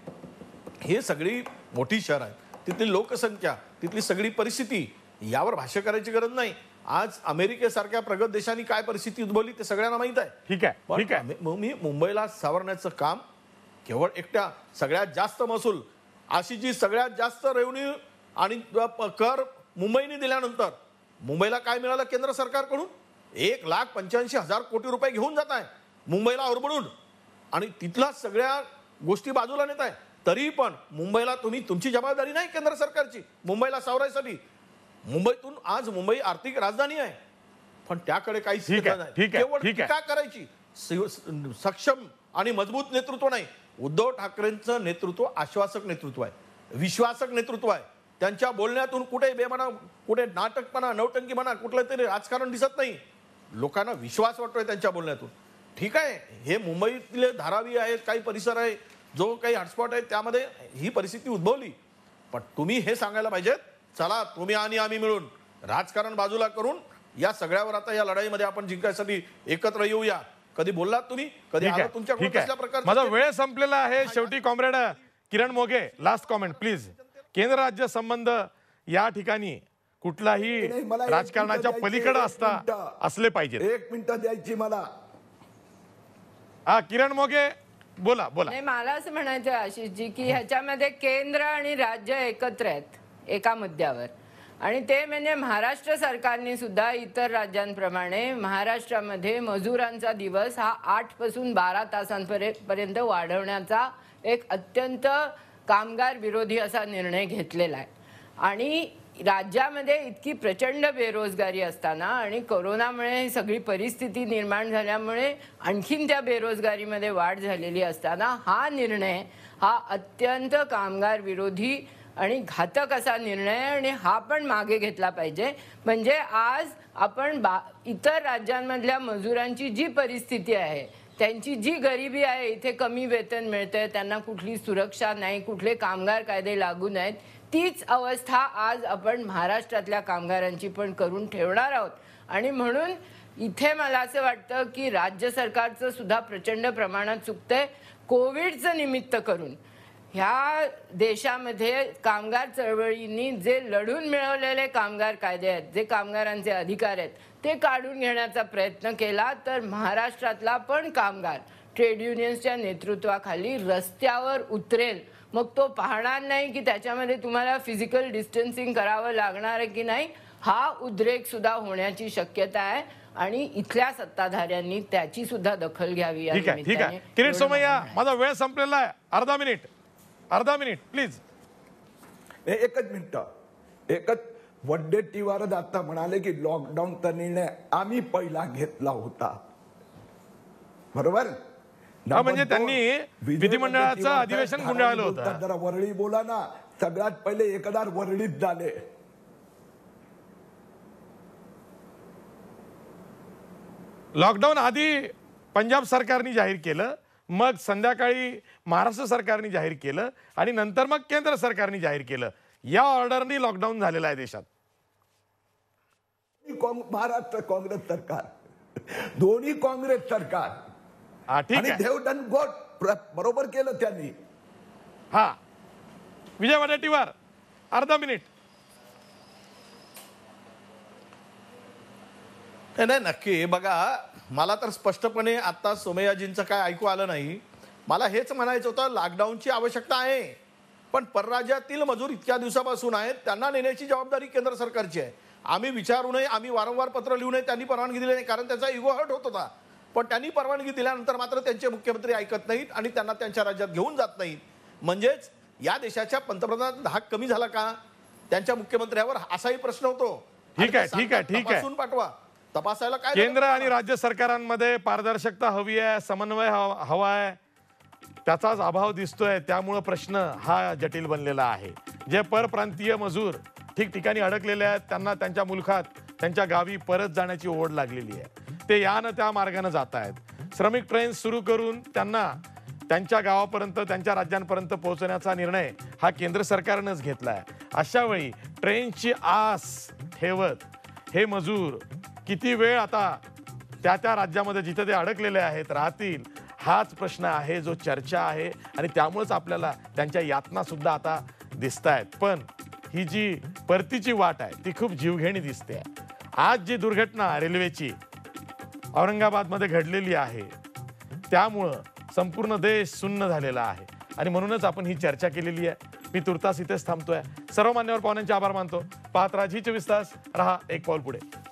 हे सगळी मोठी शहर आहेत तिथली लोकसंख्या तिथली सगळी परिस्थिती यावर भाष्य करायची गरज नाही आज अमेरिकेसारख्या प्रगत देशांनी काय परिस्थिती उद्भवली ते सगळ्यांना माहीत आहे ठीक आहे ठीक आहे मी मुंबईला सावरण्याचं काम केवळ एकट्या सगळ्यात जास्त महसूल अशी जी सगळ्यात जास्त रेव्हन्यू आणि कर मुंबईने दिल्यानंतर मुंबईला काय मिळालं केंद्र सरकारकडून एक लाख पंच्याऐंशी हजार कोटी रुपये घेऊन जात आहे मुंबईला अवरबडून आणि तिथला सगळ्या गोष्टी बाजूला नेत आहे तरी पण मुंबईला तुम्ही तुमची जबाबदारी नाही केंद्र सरकारची मुंबईला सावरायसाठी मुंबईतून आज मुंबई आर्थिक राजधानी आहे पण त्याकडे काही टीका करायची सक्षम आणि मजबूत नेतृत्व नाही उद्धव ठाकरेंचं नेतृत्व आश्वासक नेतृत्व आहे विश्वासक नेतृत्व आहे त्यांच्या बोलण्यातून कुठे म्हणा कुठे नाटक म्हणा नवटंकी म्हणा कुठलं तरी राजकारण दिसत नाही लोकांना विश्वास वाटतोय त्यांच्या बोलण्यातून ठीक आहे हे मुंबईतले धारावी आहेत काही परिसर आहे जो काही हॉटस्पॉट आहे त्यामध्ये ही परिस्थिती उद्भवली पण तुम्ही हे सांगायला पाहिजेत चला तुम्ही आणि आम्ही मिळून राजकारण बाजूला करून या सगळ्यावर आता या लढाईमध्ये आपण जिंकायसाठी एकत्र येऊया कधी बोललात तुम्ही कधी तुमच्या माझा वेळ संपलेला आहे शेवटी comrade Kiran Moghe last comment please केंद्र राज्य संबंध या ठिकाणी कुठलाही राजकारणाच्या पलीकडे असता असले पाहिजे एक मिनिट द्यायची मला हा किरण मोघे बोला बोला मला असं म्हणायचं आशिषजी की ह्याच्यामध्ये केंद्र आणि राज्य एकत्र आहेत एका मुद्द्यावर आणि ते म्हणजे महाराष्ट्र सरकारने सुद्धा इतर राज्यांप्रमाणे महाराष्ट्रामध्ये मजुरांचा दिवस हा आठपासून बारा तासांपर्यंत वाढवण्याचा एक अत्यंत कामगार विरोधी असा निर्णय घेतलेला आहे आणि राज्यामध्ये इतकी प्रचंड बेरोजगारी असताना आणि कोरोनामुळे सगळी परिस्थिती निर्माण झाल्यामुळे आणखीन त्या बेरोजगारीमध्ये वाढ झालेली असताना हा निर्णय हा अत्यंत कामगार विरोधी आणि घातक असा निर्णय आणि हा पण मागे घेतला पाहिजे म्हणजे आज आपण बा इतर राज्यांमधल्या मजुरांची जी परिस्थिती आहे त्यांची जी गरिबी आहे इथे कमी वेतन मिळतंय त्यांना कुठली सुरक्षा नाही कुठले कामगार कायदे लागू नाहीत तीच अवस्था आज आपण महाराष्ट्रातल्या कामगारांची पण करून ठेवणार आहोत आणि म्हणून इथे मला असं वाटतं की राज्य सरकारचं सुद्धा प्रचंड प्रमाणात चुकतंय कोविडचं निमित्त करून ह्या देशामध्ये कामगार चळवळींनी जे लढून मिळवलेले कामगार कायदे आहेत जे कामगारांचे अधिकार आहेत ते काढून घेण्याचा प्रयत्न केला तर महाराष्ट्रातला पण कामगार ट्रेड युनियन्सच्या नेतृत्वाखाली रस्त्यावर उतरेल मग तो पाहणार नाही की त्याच्यामध्ये तुम्हाला फिजिकल डिस्टन्सिंग करावं लागणार आहे की नाही हा उद्रेक सुद्धा होण्याची शक्यता आहे आणि इथल्या सत्ताधाऱ्यांनी त्याची सुद्धा दखल घ्यावी ठीक आहे किरीट सोमय्या माझा वेळ संपलेला आहे अर्धा मिनिट अर्धा मिनिट प्लीज एकच मिनिट एकच टीवार आता म्हणाले की लॉकडाऊनचा निर्णय आम्ही पहिला घेतला होता बरोबर म्हणजे त्यांनी विधिमंडळाचं अधिवेशन होतं जरा वरळी बोला ना सगळ्यात पहिले एकदार वरळीत झाले लॉकडाऊन आधी पंजाब सरकारने जाहीर केलं मग संध्याकाळी महाराष्ट्र सरकारने जाहीर केलं आणि नंतर मग केंद्र सरकारने जाहीर केलं या ऑर्डरने लॉकडाऊन झालेला आहे देशात महाराष्ट्र काँग्रेस सरकार दोन्ही काँग्रेस सरकार बरोबर केलं त्यांनी हा विजय वडेट्टीवार अर्धा मिनिट नाही नक्की बघा मला तर स्पष्टपणे आता सोमय्याजींचं काय ऐकू आलं नाही मला हेच म्हणायचं होतं लॉकडाऊनची आवश्यकता आहे पण परराज्यातील मजूर इतक्या दिवसापासून आहेत त्यांना नेण्याची जबाबदारी केंद्र सरकारची आहे आम्ही विचारू नये आम्ही वारंवार पत्र लिहू नये त्यांनी परवानगी दिली नाही कारण त्याचा इगो हट होत होता पण त्यांनी परवानगी दिल्यानंतर मात्र त्यांचे मुख्यमंत्री ऐकत नाहीत आणि त्यांना त्यांच्या राज्यात घेऊन जात नाहीत म्हणजेच या देशाच्या पंतप्रधान हा कमी झाला का त्यांच्या मुख्यमंत्र्यावर असाही प्रश्न होतो ठीक आहे ठीक आहे ठीक आहे पाठवा तपासायला काय केंद्र आणि राज्य सरकारांमध्ये पारदर्शकता हवी आहे समन्वय हवा आहे त्याचाच अभाव दिसतोय त्यामुळं प्रश्न हा जटिल बनलेला आहे जे परप्रांतीय मजूर ठिकठिकाणी अडकलेले आहेत त्यांना त्यांच्या मुलखात त्यांच्या गावी परत जाण्याची ओढ लागलेली आहे ते यानं त्या मार्गानं जात आहेत श्रमिक ट्रेन सुरू करून त्यांना त्यांच्या गावापर्यंत त्यांच्या राज्यांपर्यंत पोहोचण्याचा निर्णय हा केंद्र सरकारनंच घेतला आहे वेळी ट्रेनची आस ठेवत हे मजूर किती वेळ आता त्या त्या राज्यामध्ये जिथे ते अडकलेले आहेत राहतील हाच प्रश्न आहे जो चर्चा आहे आणि त्यामुळेच आपल्याला त्यांच्या यातना सुद्धा आता दिसत आहेत पण ही जी परतीची वाट आहे ती खूप जीवघेणी दिसते आज जी दुर्घटना रेल्वेची औरंगाबादमध्ये घडलेली आहे त्यामुळं संपूर्ण देश सुन्न झालेला आहे आणि म्हणूनच आपण ही चर्चा केलेली आहे मी तुर्तास इथेच थांबतोय सर्व मान्यवर पाहुण्यांचे आभार मानतो पाहत राहा चोवीस तास रहा एक पाऊल पुढे